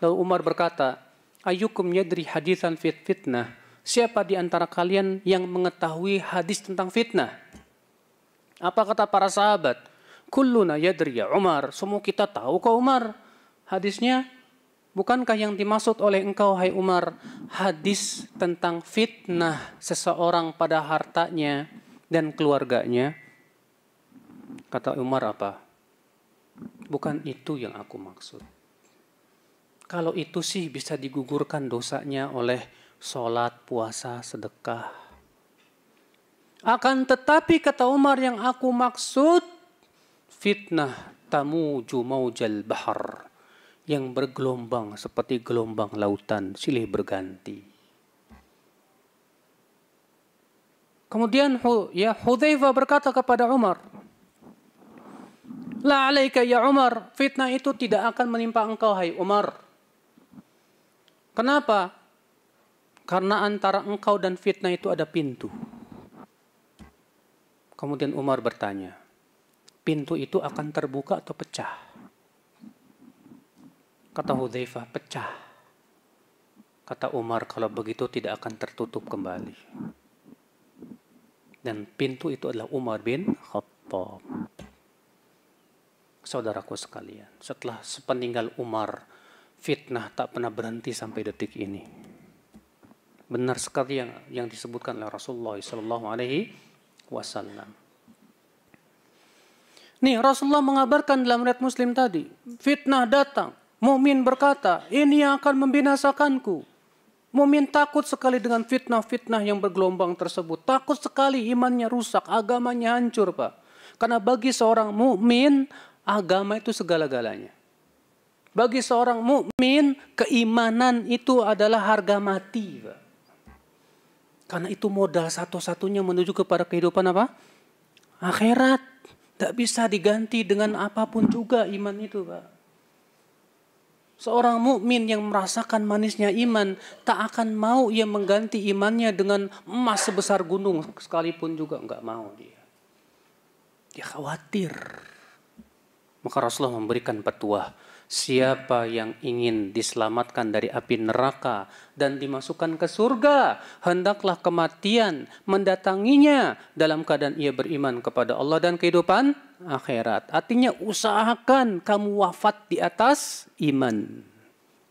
Lalu Umar berkata, Ayukum yadri hadisan fit fitnah. Siapa di antara kalian yang mengetahui hadis tentang fitnah? Apa kata para sahabat? Kulluna yadri ya Umar. Semua kita tahu kok Umar. Hadisnya Bukankah yang dimaksud oleh engkau, hai Umar, hadis tentang fitnah seseorang pada hartanya dan keluarganya? Kata Umar apa? Bukan itu yang aku maksud. Kalau itu sih bisa digugurkan dosanya oleh sholat, puasa, sedekah. Akan tetapi kata Umar yang aku maksud, fitnah tamu jumau jal bahar yang bergelombang seperti gelombang lautan silih berganti. Kemudian ya Hudzaifah berkata kepada Umar, "La alaika ya Umar, fitnah itu tidak akan menimpa engkau hai Umar." Kenapa? Karena antara engkau dan fitnah itu ada pintu. Kemudian Umar bertanya, "Pintu itu akan terbuka atau pecah?" Kata Hudhaifah, pecah. Kata Umar, kalau begitu tidak akan tertutup kembali. Dan pintu itu adalah Umar bin Khattab. Saudaraku sekalian, setelah sepeninggal Umar, fitnah tak pernah berhenti sampai detik ini. Benar sekali yang, yang disebutkan oleh Rasulullah Sallallahu Alaihi Wasallam. Nih Rasulullah mengabarkan dalam riwayat Muslim tadi, fitnah datang Mumin berkata, ini yang akan membinasakanku. Mumin takut sekali dengan fitnah-fitnah yang bergelombang tersebut. Takut sekali imannya rusak, agamanya hancur, Pak. Karena bagi seorang mukmin, agama itu segala-galanya. Bagi seorang mukmin, keimanan itu adalah harga mati, Pak. Karena itu modal satu-satunya menuju kepada kehidupan apa? Akhirat. Tak bisa diganti dengan apapun juga iman itu, Pak. Seorang mukmin yang merasakan manisnya iman tak akan mau ia mengganti imannya dengan emas sebesar gunung sekalipun juga enggak mau dia. Dia khawatir. Maka Rasulullah memberikan petua, siapa yang ingin diselamatkan dari api neraka dan dimasukkan ke surga, hendaklah kematian mendatanginya dalam keadaan ia beriman kepada Allah dan kehidupan akhirat. Artinya usahakan kamu wafat di atas iman.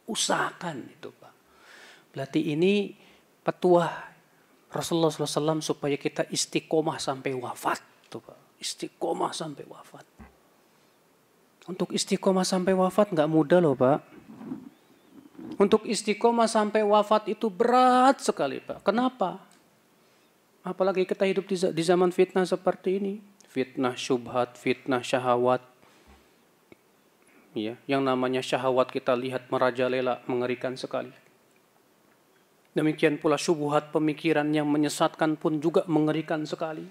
Usahakan itu Pak. Berarti ini petua Rasulullah SAW supaya kita istiqomah sampai wafat. Tuh, Pak. Istiqomah sampai wafat. Untuk istiqomah sampai wafat nggak mudah loh Pak. Untuk istiqomah sampai wafat itu berat sekali Pak. Kenapa? Apalagi kita hidup di zaman fitnah seperti ini fitnah syubhat, fitnah syahwat. Ya, yang namanya syahwat kita lihat merajalela mengerikan sekali. Demikian pula syubhat pemikiran yang menyesatkan pun juga mengerikan sekali.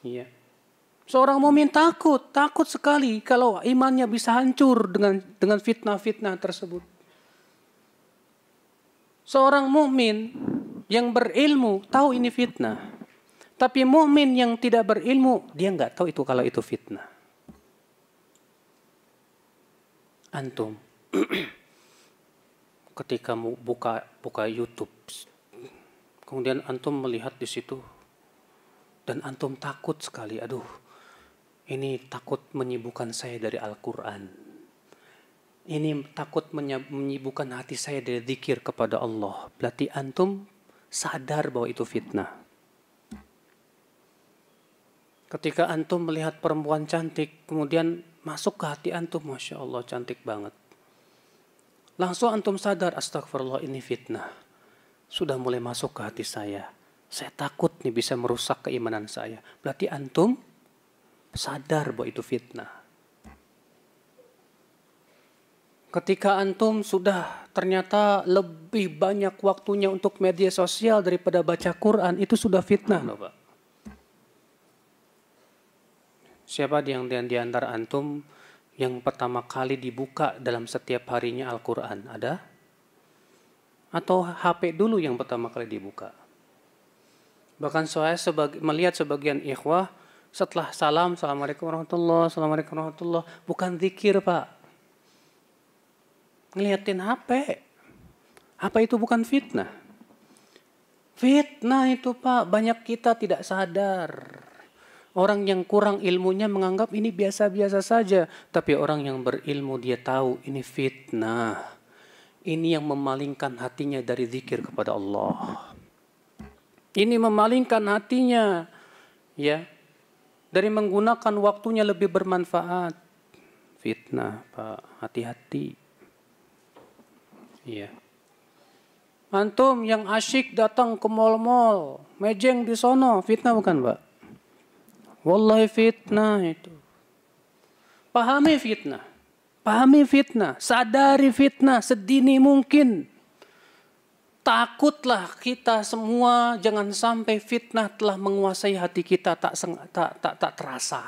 Ya. Seorang mukmin takut, takut sekali kalau imannya bisa hancur dengan dengan fitnah-fitnah tersebut. Seorang mukmin yang berilmu tahu ini fitnah. Tapi mukmin yang tidak berilmu, dia nggak tahu itu kalau itu fitnah. Antum, ketika mau buka buka YouTube, kemudian antum melihat di situ, dan antum takut sekali. Aduh, ini takut menyibukkan saya dari Al-Quran. Ini takut menyibukkan hati saya dari zikir kepada Allah. Berarti antum sadar bahwa itu fitnah ketika antum melihat perempuan cantik, kemudian masuk ke hati antum, masya Allah cantik banget. Langsung antum sadar, astagfirullah ini fitnah. Sudah mulai masuk ke hati saya. Saya takut nih bisa merusak keimanan saya. Berarti antum sadar bahwa itu fitnah. Ketika antum sudah ternyata lebih banyak waktunya untuk media sosial daripada baca Quran, itu sudah fitnah loh Siapa yang di antara antum yang pertama kali dibuka dalam setiap harinya Al-Quran? Ada? Atau HP dulu yang pertama kali dibuka? Bahkan saya sebagi, melihat sebagian ikhwah setelah salam, Assalamualaikum warahmatullahi Assalamualaikum warahmatullahi Bukan zikir pak. Ngeliatin HP. Apa itu bukan fitnah? Fitnah itu pak, banyak kita tidak sadar. Orang yang kurang ilmunya menganggap ini biasa-biasa saja. Tapi orang yang berilmu dia tahu ini fitnah. Ini yang memalingkan hatinya dari zikir kepada Allah. Ini memalingkan hatinya ya dari menggunakan waktunya lebih bermanfaat. Fitnah, Pak. Hati-hati. Iya. Antum yang asyik datang ke mal-mal, mejeng di sono, fitnah bukan, Pak? Wallahi fitnah itu. Pahami fitnah. Pahami fitnah. Sadari fitnah sedini mungkin. Takutlah kita semua jangan sampai fitnah telah menguasai hati kita tak tak tak, tak terasa.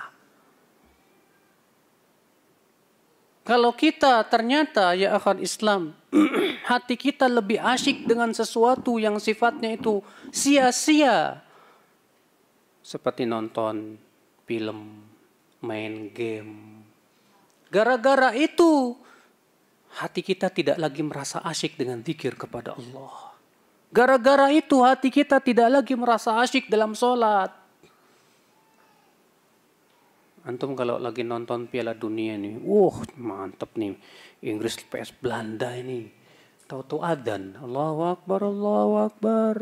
Kalau kita ternyata ya akhan Islam, hati kita lebih asyik dengan sesuatu yang sifatnya itu sia-sia. Seperti nonton film, main game. Gara-gara itu hati kita tidak lagi merasa asyik dengan zikir kepada Allah. Gara-gara itu hati kita tidak lagi merasa asyik dalam sholat. Antum kalau lagi nonton Piala Dunia nih, wah mantep nih. Inggris PS Belanda ini. Tahu-tahu adan, Allahu Akbar, Allahu Akbar.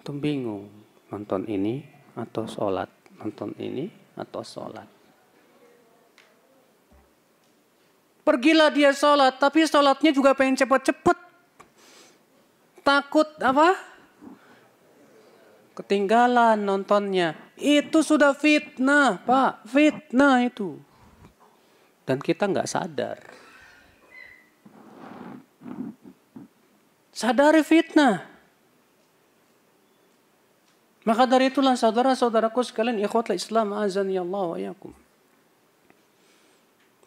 Antum bingung nonton ini atau sholat nonton ini atau sholat. Pergilah dia sholat, tapi sholatnya juga pengen cepat-cepat. Takut apa? Ketinggalan nontonnya. Itu sudah fitnah, Pak. Fitnah itu. Dan kita nggak sadar. Sadari fitnah. Maka dari itulah saudara-saudaraku sekalian ikhwatlah Islam azan ya Allah wa yakum.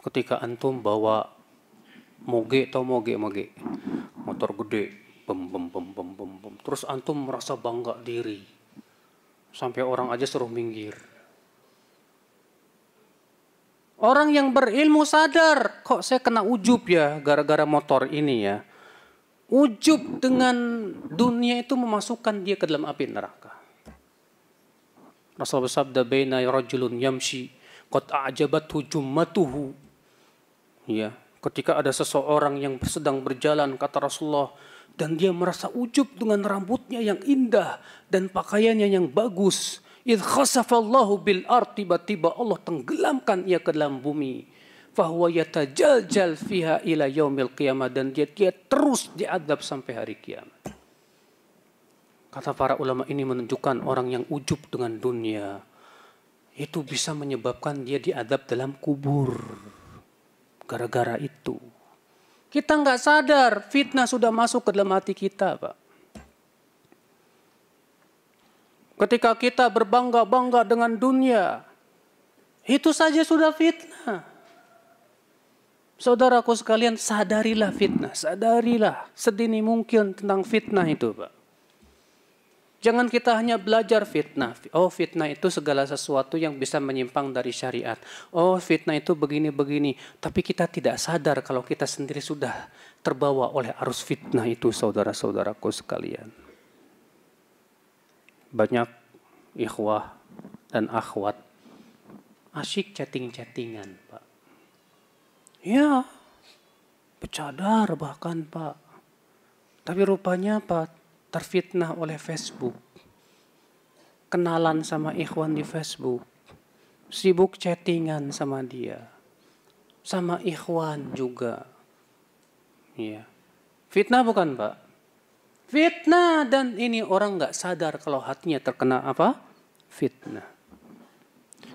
Ketika antum bawa moge atau moge moge motor gede bem bem bem bem bem bem terus antum merasa bangga diri sampai orang aja suruh minggir. Orang yang berilmu sadar kok saya kena ujub ya gara-gara motor ini ya. Ujub dengan dunia itu memasukkan dia ke dalam api neraka. Rasulullah bersabda baina ya rajulun yamshi qad a'jabathu jummatuhu. Ya, ketika ada seseorang yang sedang berjalan kata Rasulullah dan dia merasa ujub dengan rambutnya yang indah dan pakaiannya yang bagus. Idh khasafallahu bil ard tiba-tiba Allah tenggelamkan ia ke dalam bumi. Fahuwa yatajaljal fiha ila yaumil qiyamah dan dia, dia terus diadab sampai hari kiamat. Kata para ulama ini menunjukkan orang yang ujub dengan dunia itu bisa menyebabkan dia diadab dalam kubur. Gara-gara itu. Kita nggak sadar fitnah sudah masuk ke dalam hati kita, Pak. Ketika kita berbangga-bangga dengan dunia, itu saja sudah fitnah. Saudaraku sekalian, sadarilah fitnah, sadarilah sedini mungkin tentang fitnah itu, Pak. Jangan kita hanya belajar fitnah. Oh fitnah itu segala sesuatu yang bisa menyimpang dari syariat. Oh fitnah itu begini-begini. Tapi kita tidak sadar kalau kita sendiri sudah terbawa oleh arus fitnah itu saudara-saudaraku sekalian. Banyak ikhwah dan akhwat asyik chatting-chattingan pak. Ya, bercadar bahkan pak. Tapi rupanya pak terfitnah oleh Facebook, kenalan sama ikhwan di Facebook, sibuk chattingan sama dia, sama ikhwan juga. Iya. Fitnah bukan Pak? Fitnah dan ini orang nggak sadar kalau hatinya terkena apa? Fitnah.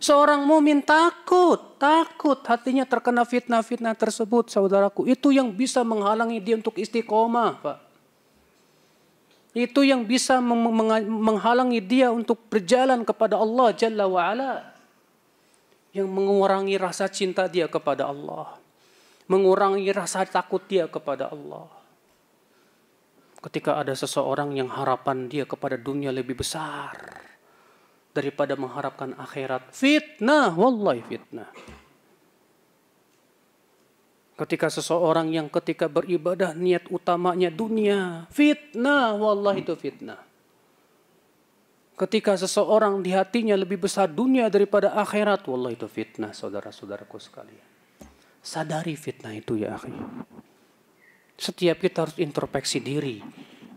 Seorang mumin takut, takut hatinya terkena fitnah-fitnah tersebut, saudaraku. Itu yang bisa menghalangi dia untuk istiqomah, Pak itu yang bisa menghalangi dia untuk berjalan kepada Allah Jalla wa'ala. Yang mengurangi rasa cinta dia kepada Allah. Mengurangi rasa takut dia kepada Allah. Ketika ada seseorang yang harapan dia kepada dunia lebih besar. Daripada mengharapkan akhirat. Fitnah, wallahi fitnah. Ketika seseorang yang ketika beribadah niat utamanya dunia, fitnah, wallah itu fitnah. Ketika seseorang di hatinya lebih besar dunia daripada akhirat, wallah itu fitnah, saudara-saudaraku sekalian. Sadari fitnah itu ya akhi. Setiap kita harus introspeksi diri.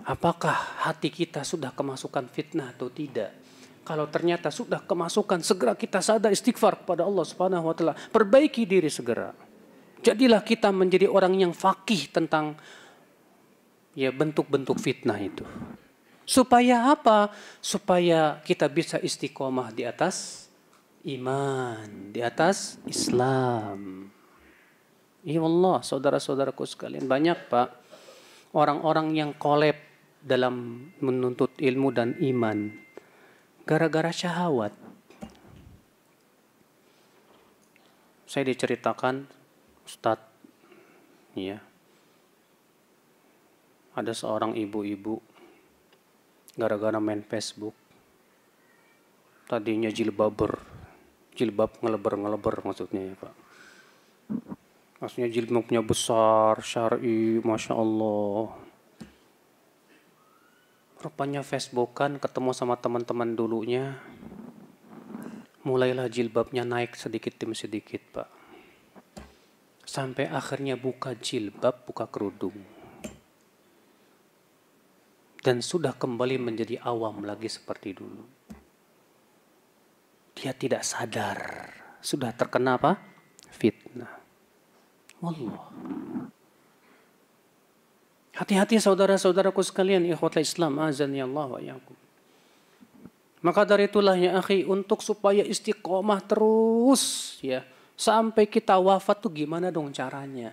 Apakah hati kita sudah kemasukan fitnah atau tidak? Kalau ternyata sudah kemasukan, segera kita sadar istighfar kepada Allah Subhanahu wa taala. Perbaiki diri segera. Jadilah kita menjadi orang yang fakih tentang ya bentuk-bentuk fitnah itu. Supaya apa? Supaya kita bisa istiqomah di atas iman, di atas Islam. Ya Allah, saudara-saudaraku sekalian, banyak Pak orang-orang yang kolep dalam menuntut ilmu dan iman gara-gara syahwat. Saya diceritakan ustad, ya, ada seorang ibu-ibu gara-gara main Facebook tadinya jilbaber jilbab ngeleber-ngeleber maksudnya ya Pak maksudnya jilbabnya besar syari Masya Allah rupanya Facebook kan ketemu sama teman-teman dulunya mulailah jilbabnya naik sedikit demi sedikit Pak sampai akhirnya buka jilbab, buka kerudung. Dan sudah kembali menjadi awam lagi seperti dulu. Dia tidak sadar, sudah terkena apa? Fitnah. Wallah. Hati-hati saudara-saudaraku sekalian, Ikhwata Islam, azan ya Allah wa yakum. Maka dari itulah ya akhi, untuk supaya istiqomah terus ya Sampai kita wafat tuh gimana dong caranya?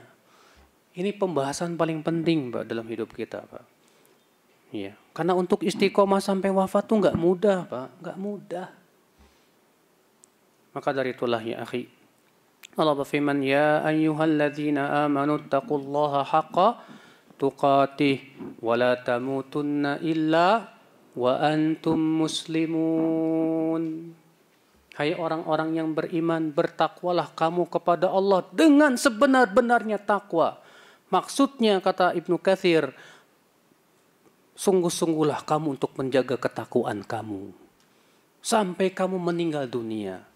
Ini pembahasan paling penting Pak dalam hidup kita Pak. Iya. Karena untuk istiqomah sampai wafat tuh nggak mudah Pak, nggak mudah. Maka dari itulah ya akhi. Allah berfirman, Ya ayyuhalladzina amanu taqullaha haqqa tuqatih wa la tamutunna illa wa antum muslimun. Hai orang-orang yang beriman, bertakwalah kamu kepada Allah dengan sebenar-benarnya takwa. Maksudnya kata Ibnu Katsir, sungguh-sungguhlah kamu untuk menjaga ketakuan kamu. Sampai kamu meninggal dunia.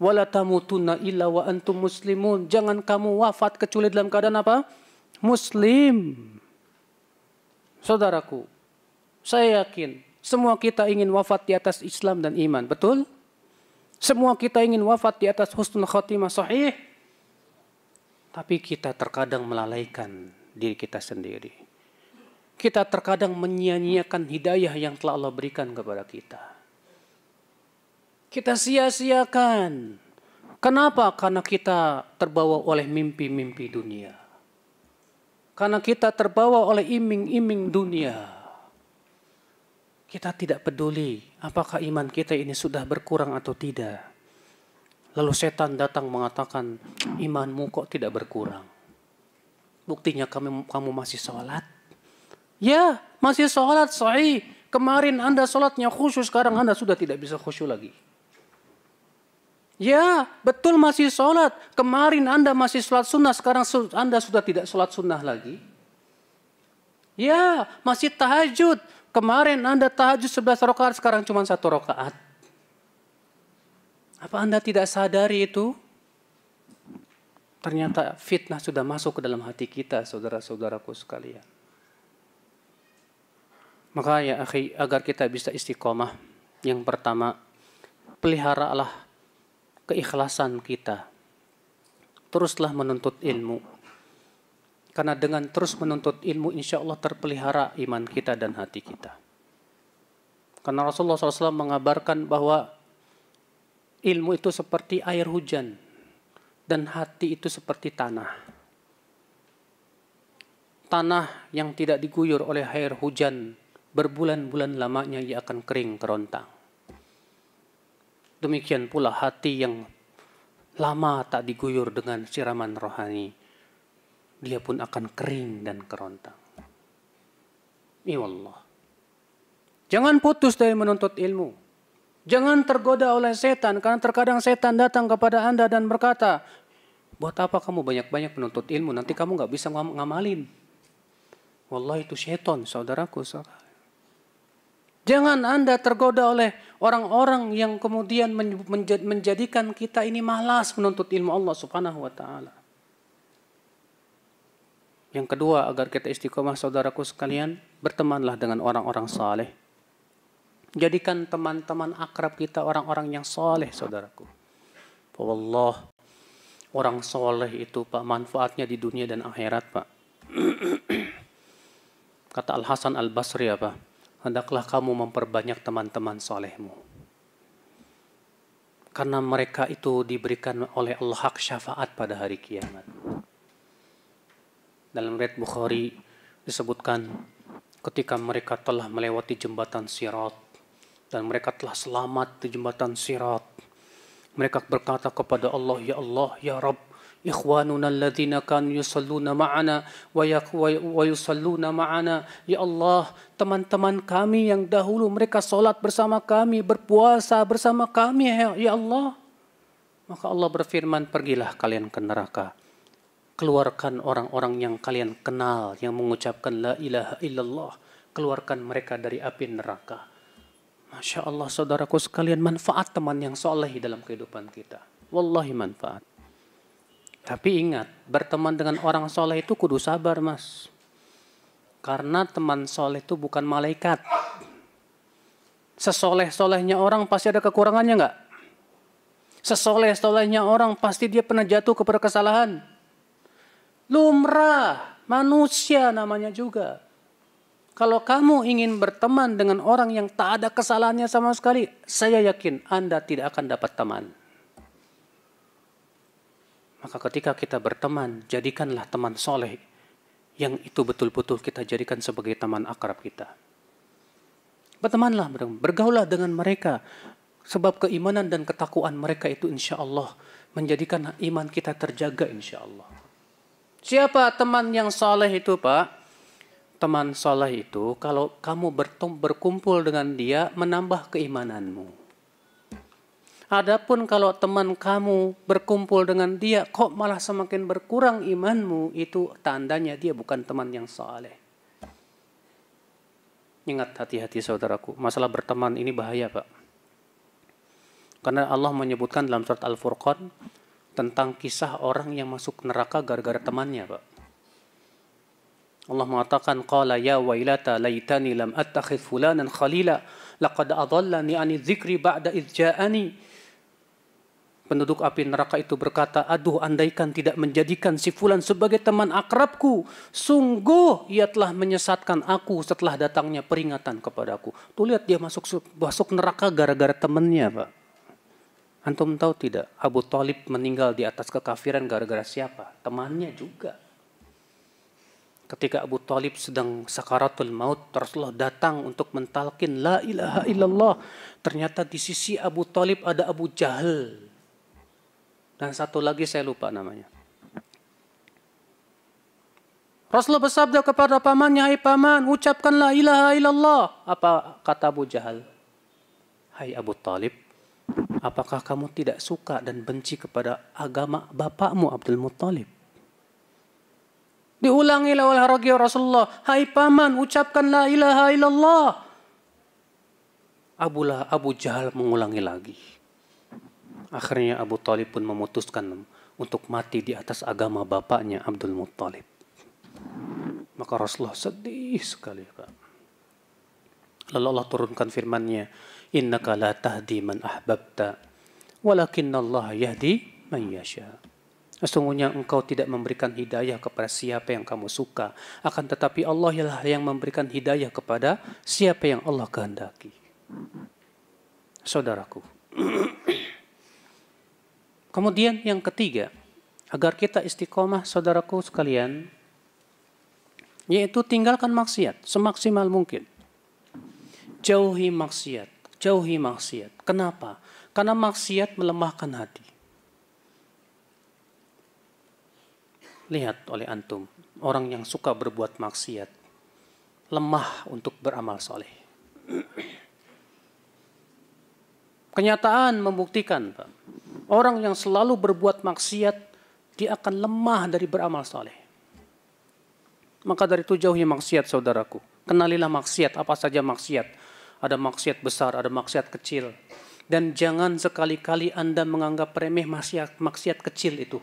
Wala tamutunna illa wa antum muslimun. Jangan kamu wafat kecuali dalam keadaan apa? Muslim. Saudaraku, saya yakin semua kita ingin wafat di atas Islam dan iman, betul? Betul? Semua kita ingin wafat di atas husnul khotimah sahih. Tapi kita terkadang melalaikan diri kita sendiri. Kita terkadang menyia-nyiakan hidayah yang telah Allah berikan kepada kita. Kita sia-siakan. Kenapa? Karena kita terbawa oleh mimpi-mimpi dunia. Karena kita terbawa oleh iming-iming dunia. Kita tidak peduli apakah iman kita ini sudah berkurang atau tidak. Lalu setan datang mengatakan, imanmu kok tidak berkurang. Buktinya nya kamu masih sholat. Ya, masih sholat, sahih. Kemarin Anda sholatnya khusyuk, sekarang Anda sudah tidak bisa khusyuk lagi. Ya, betul masih sholat. Kemarin Anda masih sholat sunnah, sekarang Anda sudah tidak sholat sunnah lagi. Ya, masih tahajud. Kemarin Anda tahajud 11 rakaat, sekarang cuma satu rakaat. Apa Anda tidak sadari itu? Ternyata fitnah sudah masuk ke dalam hati kita, saudara-saudaraku sekalian. Maka ya akhi, agar kita bisa istiqomah, yang pertama, peliharalah keikhlasan kita. Teruslah menuntut ilmu karena dengan terus menuntut ilmu, insya Allah terpelihara iman kita dan hati kita. Karena Rasulullah SAW mengabarkan bahwa ilmu itu seperti air hujan dan hati itu seperti tanah. Tanah yang tidak diguyur oleh air hujan berbulan-bulan lamanya ia akan kering kerontang. Demikian pula hati yang lama tak diguyur dengan siraman rohani dia pun akan kering dan kerontang. Ya Allah. Jangan putus dari menuntut ilmu. Jangan tergoda oleh setan karena terkadang setan datang kepada Anda dan berkata, "Buat apa kamu banyak-banyak menuntut ilmu? Nanti kamu nggak bisa ngamalin." Wallah itu setan, saudaraku. saudaraku. Jangan Anda tergoda oleh orang-orang yang kemudian menjadikan kita ini malas menuntut ilmu Allah Subhanahu wa taala. Yang kedua, agar kita istiqomah saudaraku sekalian, bertemanlah dengan orang-orang saleh. Jadikan teman-teman akrab kita orang-orang yang saleh, saudaraku. Wallah, orang saleh itu pak manfaatnya di dunia dan akhirat pak. Kata Al Hasan Al Basri apa? Hendaklah kamu memperbanyak teman-teman salehmu Karena mereka itu diberikan oleh Allah hak syafaat pada hari kiamat. Dalam red Bukhari disebutkan ketika mereka telah melewati jembatan Sirat dan mereka telah selamat di jembatan Sirat. Mereka berkata kepada Allah, Ya Allah, Ya Rabb, إخواننا الذين كانوا ma'ana wa yusalluna ma'ana ya Allah teman-teman kami yang dahulu mereka solat bersama kami berpuasa bersama kami ya, ya Allah maka Allah berfirman pergilah kalian ke neraka keluarkan orang-orang yang kalian kenal yang mengucapkan la ilaha illallah keluarkan mereka dari api neraka Masya Allah saudaraku sekalian manfaat teman yang soleh dalam kehidupan kita wallahi manfaat tapi ingat berteman dengan orang soleh itu kudu sabar mas karena teman soleh itu bukan malaikat sesoleh-solehnya orang pasti ada kekurangannya nggak sesoleh-solehnya orang pasti dia pernah jatuh kepada kesalahan lumrah, manusia namanya juga. Kalau kamu ingin berteman dengan orang yang tak ada kesalahannya sama sekali, saya yakin Anda tidak akan dapat teman. Maka ketika kita berteman, jadikanlah teman soleh yang itu betul-betul kita jadikan sebagai teman akrab kita. Bertemanlah, bergaulah dengan mereka. Sebab keimanan dan ketakuan mereka itu insya Allah menjadikan iman kita terjaga insya Allah. Siapa teman yang soleh itu, Pak? Teman soleh itu, kalau kamu berkumpul dengan dia, menambah keimananmu. Adapun kalau teman kamu berkumpul dengan dia, kok malah semakin berkurang imanmu, itu tandanya dia bukan teman yang saleh. Ingat hati-hati saudaraku, masalah berteman ini bahaya pak. Karena Allah menyebutkan dalam surat Al-Furqan, tentang kisah orang yang masuk neraka gara-gara temannya, Pak. Allah mengatakan qala ya wailata laitani lam attakhidh fulanan khalila laqad adallani ani dzikri ba'da idz ja'ani penduduk api neraka itu berkata aduh andaikan tidak menjadikan si fulan sebagai teman akrabku sungguh ia telah menyesatkan aku setelah datangnya peringatan kepadaku tuh lihat dia masuk masuk neraka gara-gara temannya Pak Antum tahu tidak Abu Talib meninggal di atas kekafiran gara-gara siapa? Temannya juga. Ketika Abu Talib sedang sakaratul maut, Rasulullah datang untuk mentalkin la ilaha illallah. Ternyata di sisi Abu Talib ada Abu Jahal. Dan satu lagi saya lupa namanya. Rasulullah bersabda kepada pamannya, "Hai paman, ucapkan La ilaha illallah." Apa kata Abu Jahal? "Hai Abu Talib, apakah kamu tidak suka dan benci kepada agama bapakmu Abdul Muttalib? Diulangi oleh Rasulullah, hai paman ucapkan la ilaha illallah. Abu, lah, Abu Jahal mengulangi lagi. Akhirnya Abu Talib pun memutuskan untuk mati di atas agama bapaknya Abdul Muttalib. Maka Rasulullah sedih sekali. Pak. Lalu Allah turunkan firmannya, innaka la tahdi man ahbabta walakinna Allah yahdi man yasha Sesungguhnya engkau tidak memberikan hidayah kepada siapa yang kamu suka. Akan tetapi Allah ialah yang memberikan hidayah kepada siapa yang Allah kehendaki. Saudaraku. Kemudian yang ketiga, agar kita istiqomah saudaraku sekalian, yaitu tinggalkan maksiat semaksimal mungkin. Jauhi maksiat Jauhi maksiat. Kenapa? Karena maksiat melemahkan hati. Lihat oleh antum, orang yang suka berbuat maksiat, lemah untuk beramal soleh. Kenyataan membuktikan, orang yang selalu berbuat maksiat, dia akan lemah dari beramal soleh. Maka dari itu jauhi maksiat saudaraku. Kenalilah maksiat, apa saja maksiat ada maksiat besar, ada maksiat kecil. Dan jangan sekali-kali Anda menganggap remeh maksiat, maksiat kecil itu.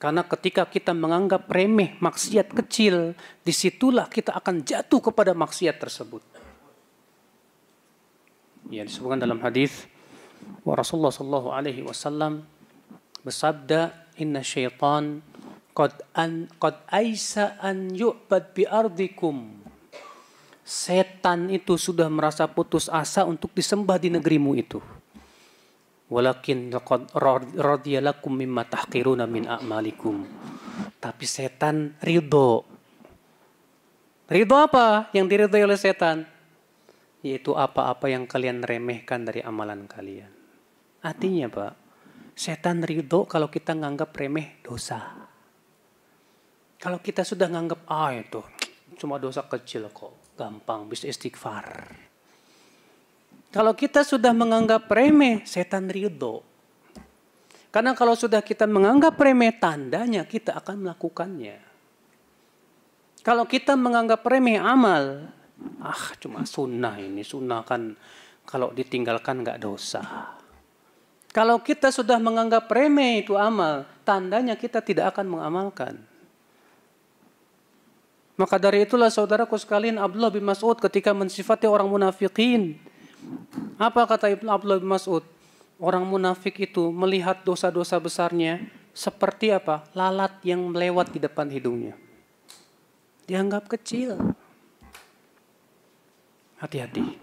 Karena ketika kita menganggap remeh maksiat kecil, disitulah kita akan jatuh kepada maksiat tersebut. Ya disebutkan dalam hadis wa Rasulullah sallallahu alaihi wasallam bersabda inna syaitan qad an qad aisa an yu'bad bi ardikum setan itu sudah merasa putus asa untuk disembah di negerimu itu. Walakin radiyalakum mimma tahqiruna min a'malikum. Tapi setan ridho. Ridho apa yang diridhoi oleh setan? Yaitu apa-apa yang kalian remehkan dari amalan kalian. Artinya Pak, setan ridho kalau kita nganggap remeh dosa. Kalau kita sudah nganggap, ah itu cuma dosa kecil kok gampang bisa istighfar. Kalau kita sudah menganggap remeh, setan ridho. Karena kalau sudah kita menganggap remeh, tandanya kita akan melakukannya. Kalau kita menganggap remeh amal, ah cuma sunnah ini, sunnah kan kalau ditinggalkan nggak dosa. Kalau kita sudah menganggap remeh itu amal, tandanya kita tidak akan mengamalkan. Maka dari itulah saudaraku sekalian Abdullah bin Mas'ud ketika mensifati orang munafikin. Apa kata Abdullah bin Mas'ud? Orang munafik itu melihat dosa-dosa besarnya seperti apa? Lalat yang melewat di depan hidungnya. Dianggap kecil. Hati-hati.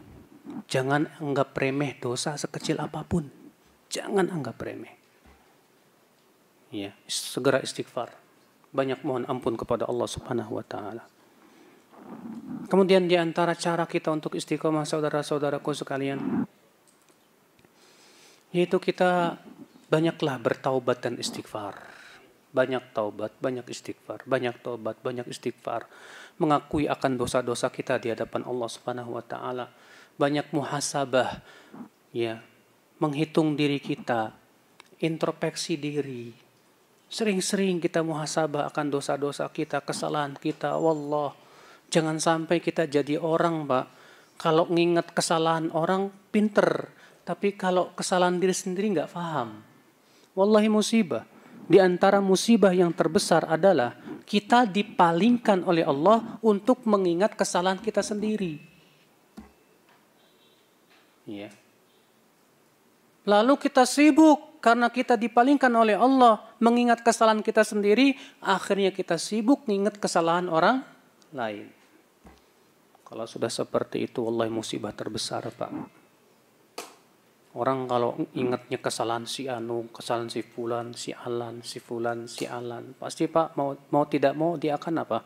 Jangan anggap remeh dosa sekecil apapun. Jangan anggap remeh. Ya, segera istighfar banyak mohon ampun kepada Allah Subhanahu wa taala. Kemudian di antara cara kita untuk istiqomah saudara-saudaraku sekalian yaitu kita banyaklah bertaubat dan istighfar. Banyak taubat, banyak istighfar, banyak taubat, banyak istighfar. Mengakui akan dosa-dosa kita di hadapan Allah Subhanahu wa taala. Banyak muhasabah ya, menghitung diri kita, introspeksi diri, Sering-sering kita muhasabah akan dosa-dosa kita, kesalahan kita. Wallah, jangan sampai kita jadi orang, Pak. Kalau ngingat kesalahan orang, pinter. Tapi kalau kesalahan diri sendiri nggak paham. Wallahi musibah. Di antara musibah yang terbesar adalah kita dipalingkan oleh Allah untuk mengingat kesalahan kita sendiri. Ya. Lalu kita sibuk karena kita dipalingkan oleh Allah mengingat kesalahan kita sendiri, akhirnya kita sibuk mengingat kesalahan orang lain. Kalau sudah seperti itu, Allah musibah terbesar, Pak. Orang kalau ingatnya kesalahan si Anu, kesalahan si Fulan, si Alan, si Fulan, si Alan. Pasti Pak, mau, mau tidak mau dia akan apa?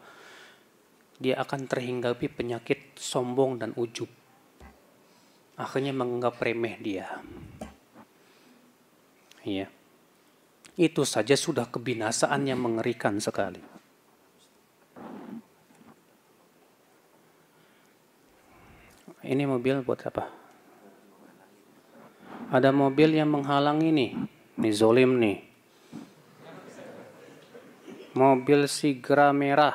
Dia akan terhinggapi penyakit sombong dan ujub. Akhirnya menganggap remeh dia. Iya. Yeah. Itu saja sudah kebinasaan yang mengerikan sekali. Ini mobil buat apa? Ada mobil yang menghalang ini, ini zolim nih. Mobil Sigra merah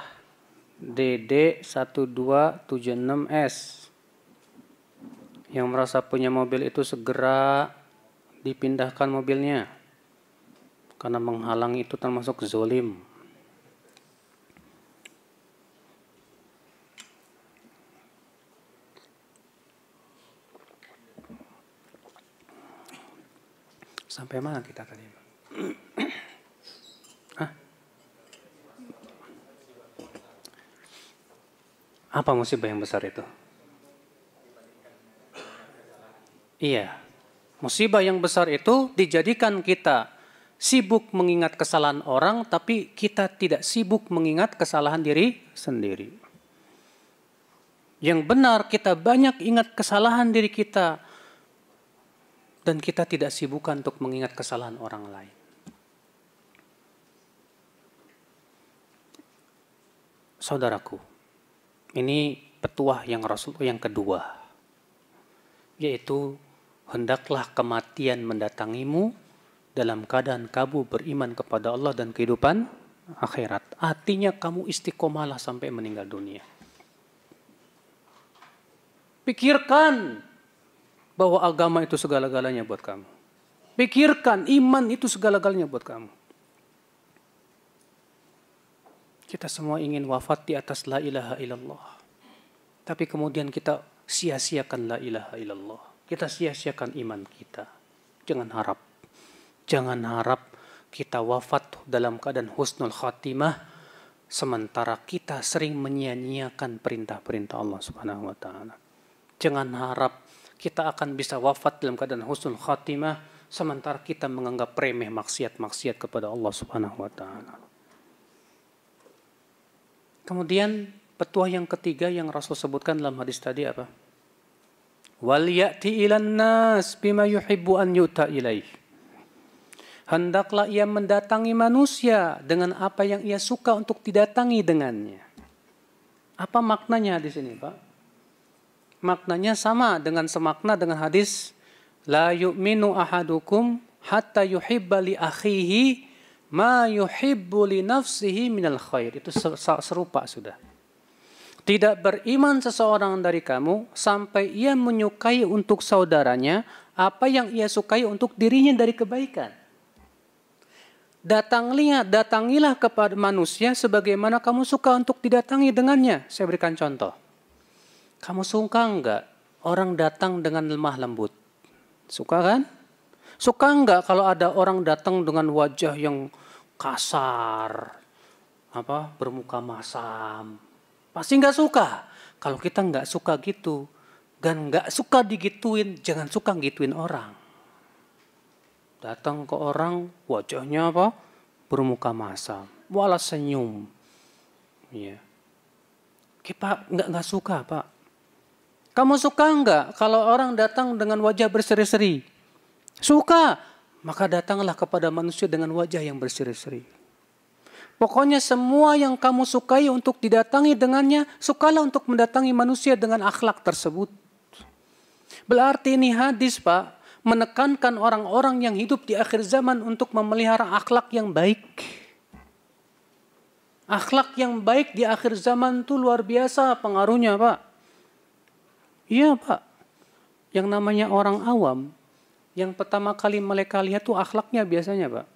DD1276S yang merasa punya mobil itu segera dipindahkan mobilnya karena menghalang itu termasuk zolim sampai mana kita tadi apa musibah yang besar itu Iya, musibah yang besar itu dijadikan kita sibuk mengingat kesalahan orang, tapi kita tidak sibuk mengingat kesalahan diri sendiri. Yang benar, kita banyak ingat kesalahan diri kita, dan kita tidak sibuk untuk mengingat kesalahan orang lain. Saudaraku, ini petuah yang Rasul yang kedua, yaitu hendaklah kematian mendatangimu dalam keadaan kamu beriman kepada Allah dan kehidupan akhirat. Artinya kamu istiqomalah sampai meninggal dunia. Pikirkan bahwa agama itu segala-galanya buat kamu. Pikirkan iman itu segala-galanya buat kamu. Kita semua ingin wafat di atas la ilaha illallah. Tapi kemudian kita sia-siakan la ilaha illallah. Kita sia-siakan iman kita. Jangan harap. Jangan harap kita wafat dalam keadaan husnul khatimah sementara kita sering menyia-nyiakan perintah-perintah Allah Subhanahu wa taala. Jangan harap kita akan bisa wafat dalam keadaan husnul khatimah sementara kita menganggap remeh maksiat-maksiat kepada Allah Subhanahu wa taala. Kemudian petua yang ketiga yang Rasul sebutkan dalam hadis tadi apa? Wal ya'ti ilan nas bima yuhibbu an yuta ilaihi hendaklah ia mendatangi manusia dengan apa yang ia suka untuk didatangi dengannya. Apa maknanya di sini, Pak? Maknanya sama dengan semakna dengan hadis la yu'minu ahadukum hatta yuhibba li akhihi ma yuhibbu li nafsihi minal khair. Itu serupa sudah. Tidak beriman seseorang dari kamu sampai ia menyukai untuk saudaranya apa yang ia sukai untuk dirinya dari kebaikan. Datang lihat, datangilah kepada manusia sebagaimana kamu suka untuk didatangi dengannya. Saya berikan contoh. Kamu suka enggak orang datang dengan lemah lembut? Suka kan? Suka enggak kalau ada orang datang dengan wajah yang kasar, apa bermuka masam? Pasti enggak suka. Kalau kita enggak suka gitu, dan enggak suka digituin, jangan suka gituin orang. Datang ke orang, wajahnya apa? Bermuka masa, walas senyum. Ya. Oke nggak nggak suka pak. Kamu suka nggak kalau orang datang dengan wajah berseri-seri? Suka, maka datanglah kepada manusia dengan wajah yang berseri-seri. Pokoknya semua yang kamu sukai untuk didatangi dengannya, sukalah untuk mendatangi manusia dengan akhlak tersebut. Berarti ini hadis pak, menekankan orang-orang yang hidup di akhir zaman untuk memelihara akhlak yang baik. Akhlak yang baik di akhir zaman itu luar biasa pengaruhnya, Pak. Iya, Pak. Yang namanya orang awam, yang pertama kali mereka lihat tuh akhlaknya biasanya, Pak.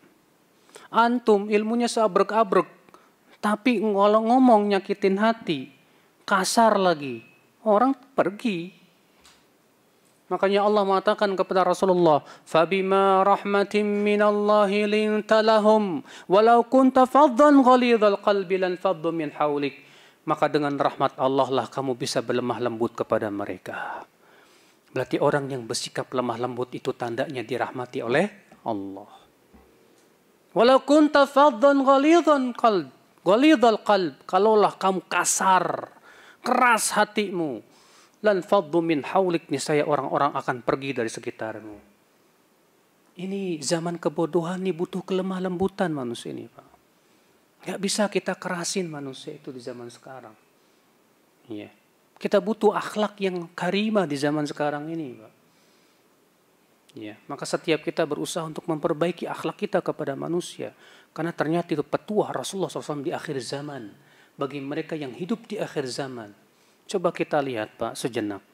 Antum ilmunya seabrek-abrek, tapi ngolong ngomong nyakitin hati, kasar lagi. Orang pergi, Makanya Allah mengatakan kepada Rasulullah, "Fabima rahmatin minallahi linta lahum, walau kunta faddan ghalidhal qalbi lan faddu min hawlik." Maka dengan rahmat Allah lah kamu bisa berlemah lembut kepada mereka. Berarti orang yang bersikap lemah lembut itu tandanya dirahmati oleh Allah. Walau kunta faddan ghalidhan qalb, ghalidhal qalb, kalaulah kamu kasar, keras hatimu, lan min haulik niscaya orang-orang akan pergi dari sekitarmu. Ini zaman kebodohan nih butuh kelemah lembutan manusia ini, Pak. Gak bisa kita kerasin manusia itu di zaman sekarang. Iya. Kita butuh akhlak yang karimah di zaman sekarang ini, Pak. Ya, maka setiap kita berusaha untuk memperbaiki akhlak kita kepada manusia. Karena ternyata itu petua Rasulullah SAW di akhir zaman. Bagi mereka yang hidup di akhir zaman. Coba kita lihat Pak sejenak.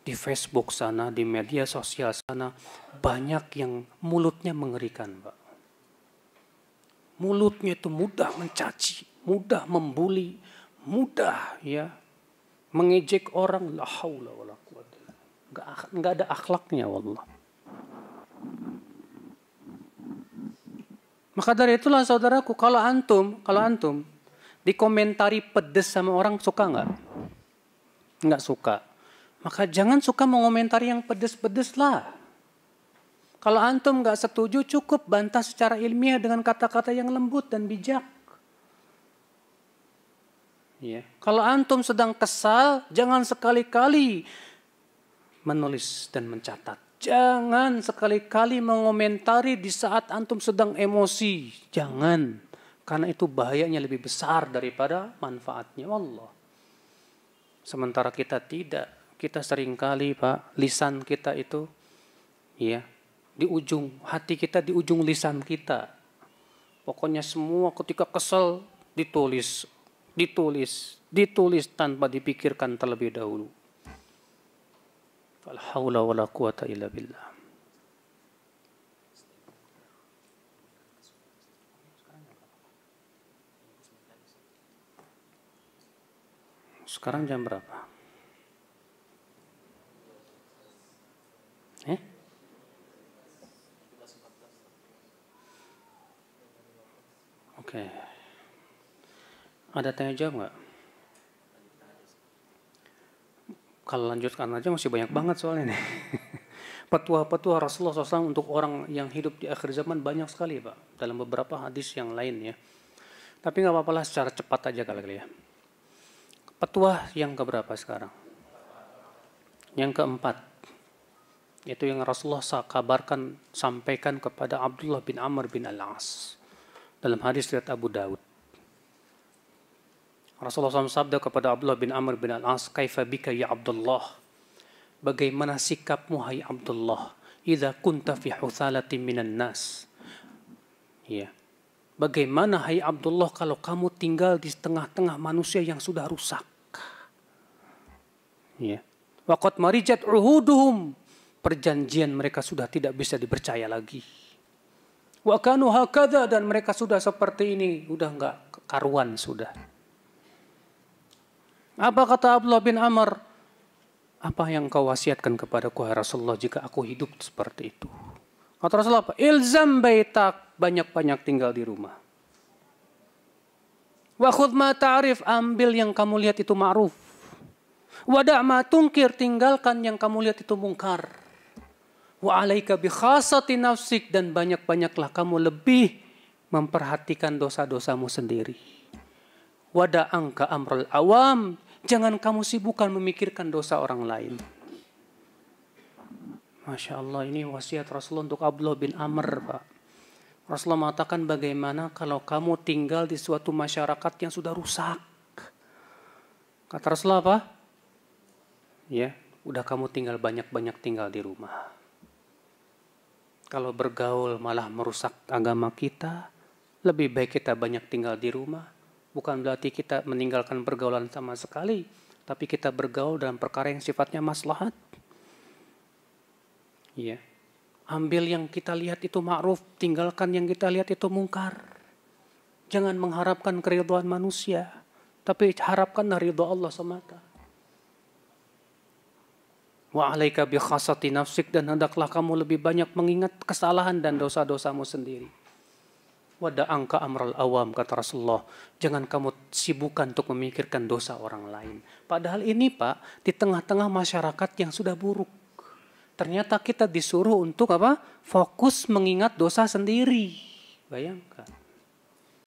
Di Facebook sana, di media sosial sana, banyak yang mulutnya mengerikan Pak. Mulutnya itu mudah mencaci, mudah membuli, mudah ya mengejek orang Gak, ada akhlaknya Allah. Maka dari itulah saudaraku, kalau antum, kalau antum dikomentari pedes sama orang suka nggak? nggak suka. Maka jangan suka mengomentari yang pedes-pedes lah. Kalau antum nggak setuju, cukup bantah secara ilmiah dengan kata-kata yang lembut dan bijak. Ya. Kalau antum sedang kesal, jangan sekali-kali menulis dan mencatat. Jangan sekali-kali mengomentari di saat antum sedang emosi. Jangan. Karena itu bahayanya lebih besar daripada manfaatnya. Allah. Sementara kita tidak, kita seringkali Pak, lisan kita itu ya, di ujung hati kita, di ujung lisan kita. Pokoknya semua ketika kesel ditulis, ditulis, ditulis tanpa dipikirkan terlebih dahulu. Alhamdulillah Sekarang jam berapa? Eh? Oke. Okay. Ada tanya jawab nggak? Kalau lanjutkan aja masih banyak banget soalnya nih. Petua-petua Rasulullah SAW untuk orang yang hidup di akhir zaman banyak sekali Pak. Dalam beberapa hadis yang lain ya. Tapi nggak apa-apa lah secara cepat aja kalau kali ya petua yang keberapa sekarang? Yang keempat. Itu yang Rasulullah SAW kabarkan, sampaikan kepada Abdullah bin Amr bin Al-As. Dalam hadis riwayat Abu Daud. Rasulullah SAW sabda kepada Abdullah bin Amr bin Al-As, Kaifa bika ya Abdullah? Bagaimana sikapmu hai Abdullah? Iza kunta fi huthalatin minan nas. Ya. Bagaimana hai Abdullah kalau kamu tinggal di tengah-tengah manusia yang sudah rusak? Ya. Waqat marijat uhuduhum. Perjanjian mereka sudah tidak bisa dipercaya lagi. Wa kanu hakadha dan mereka sudah seperti ini, udah enggak karuan sudah. Apa kata Abdullah bin Amr? Apa yang kau wasiatkan kepadaku, Rasulullah, jika aku hidup seperti itu? Kata Rasulullah, ilzam baitak banyak-banyak tinggal di rumah. Wa ma ta'rif, ambil yang kamu lihat itu ma'ruf. Wada' ma tungkir, tinggalkan yang kamu lihat itu mungkar. Wa alaika bi khasati nafsik dan banyak-banyaklah kamu lebih memperhatikan dosa-dosamu sendiri. Wada angka amrul awam, jangan kamu sibukkan memikirkan dosa orang lain. Masya Allah ini wasiat Rasulullah untuk Abdullah bin Amr Pak. Rasulullah mengatakan bagaimana kalau kamu tinggal di suatu masyarakat yang sudah rusak. Kata Rasulullah apa? Ya, udah kamu tinggal banyak-banyak tinggal di rumah. Kalau bergaul malah merusak agama kita, lebih baik kita banyak tinggal di rumah. Bukan berarti kita meninggalkan pergaulan sama sekali, tapi kita bergaul dalam perkara yang sifatnya maslahat. Iya. Ambil yang kita lihat itu ma'ruf, tinggalkan yang kita lihat itu mungkar. Jangan mengharapkan keriduan manusia, tapi harapkan ridho Allah semata. Wa alaika bi khasati nafsik dan hendaklah kamu lebih banyak mengingat kesalahan dan dosa-dosamu sendiri. Wada angka amral awam kata Rasulullah. Jangan kamu sibukkan untuk memikirkan dosa orang lain. Padahal ini Pak, di tengah-tengah masyarakat yang sudah buruk. Ternyata kita disuruh untuk apa? Fokus mengingat dosa sendiri. Bayangkan.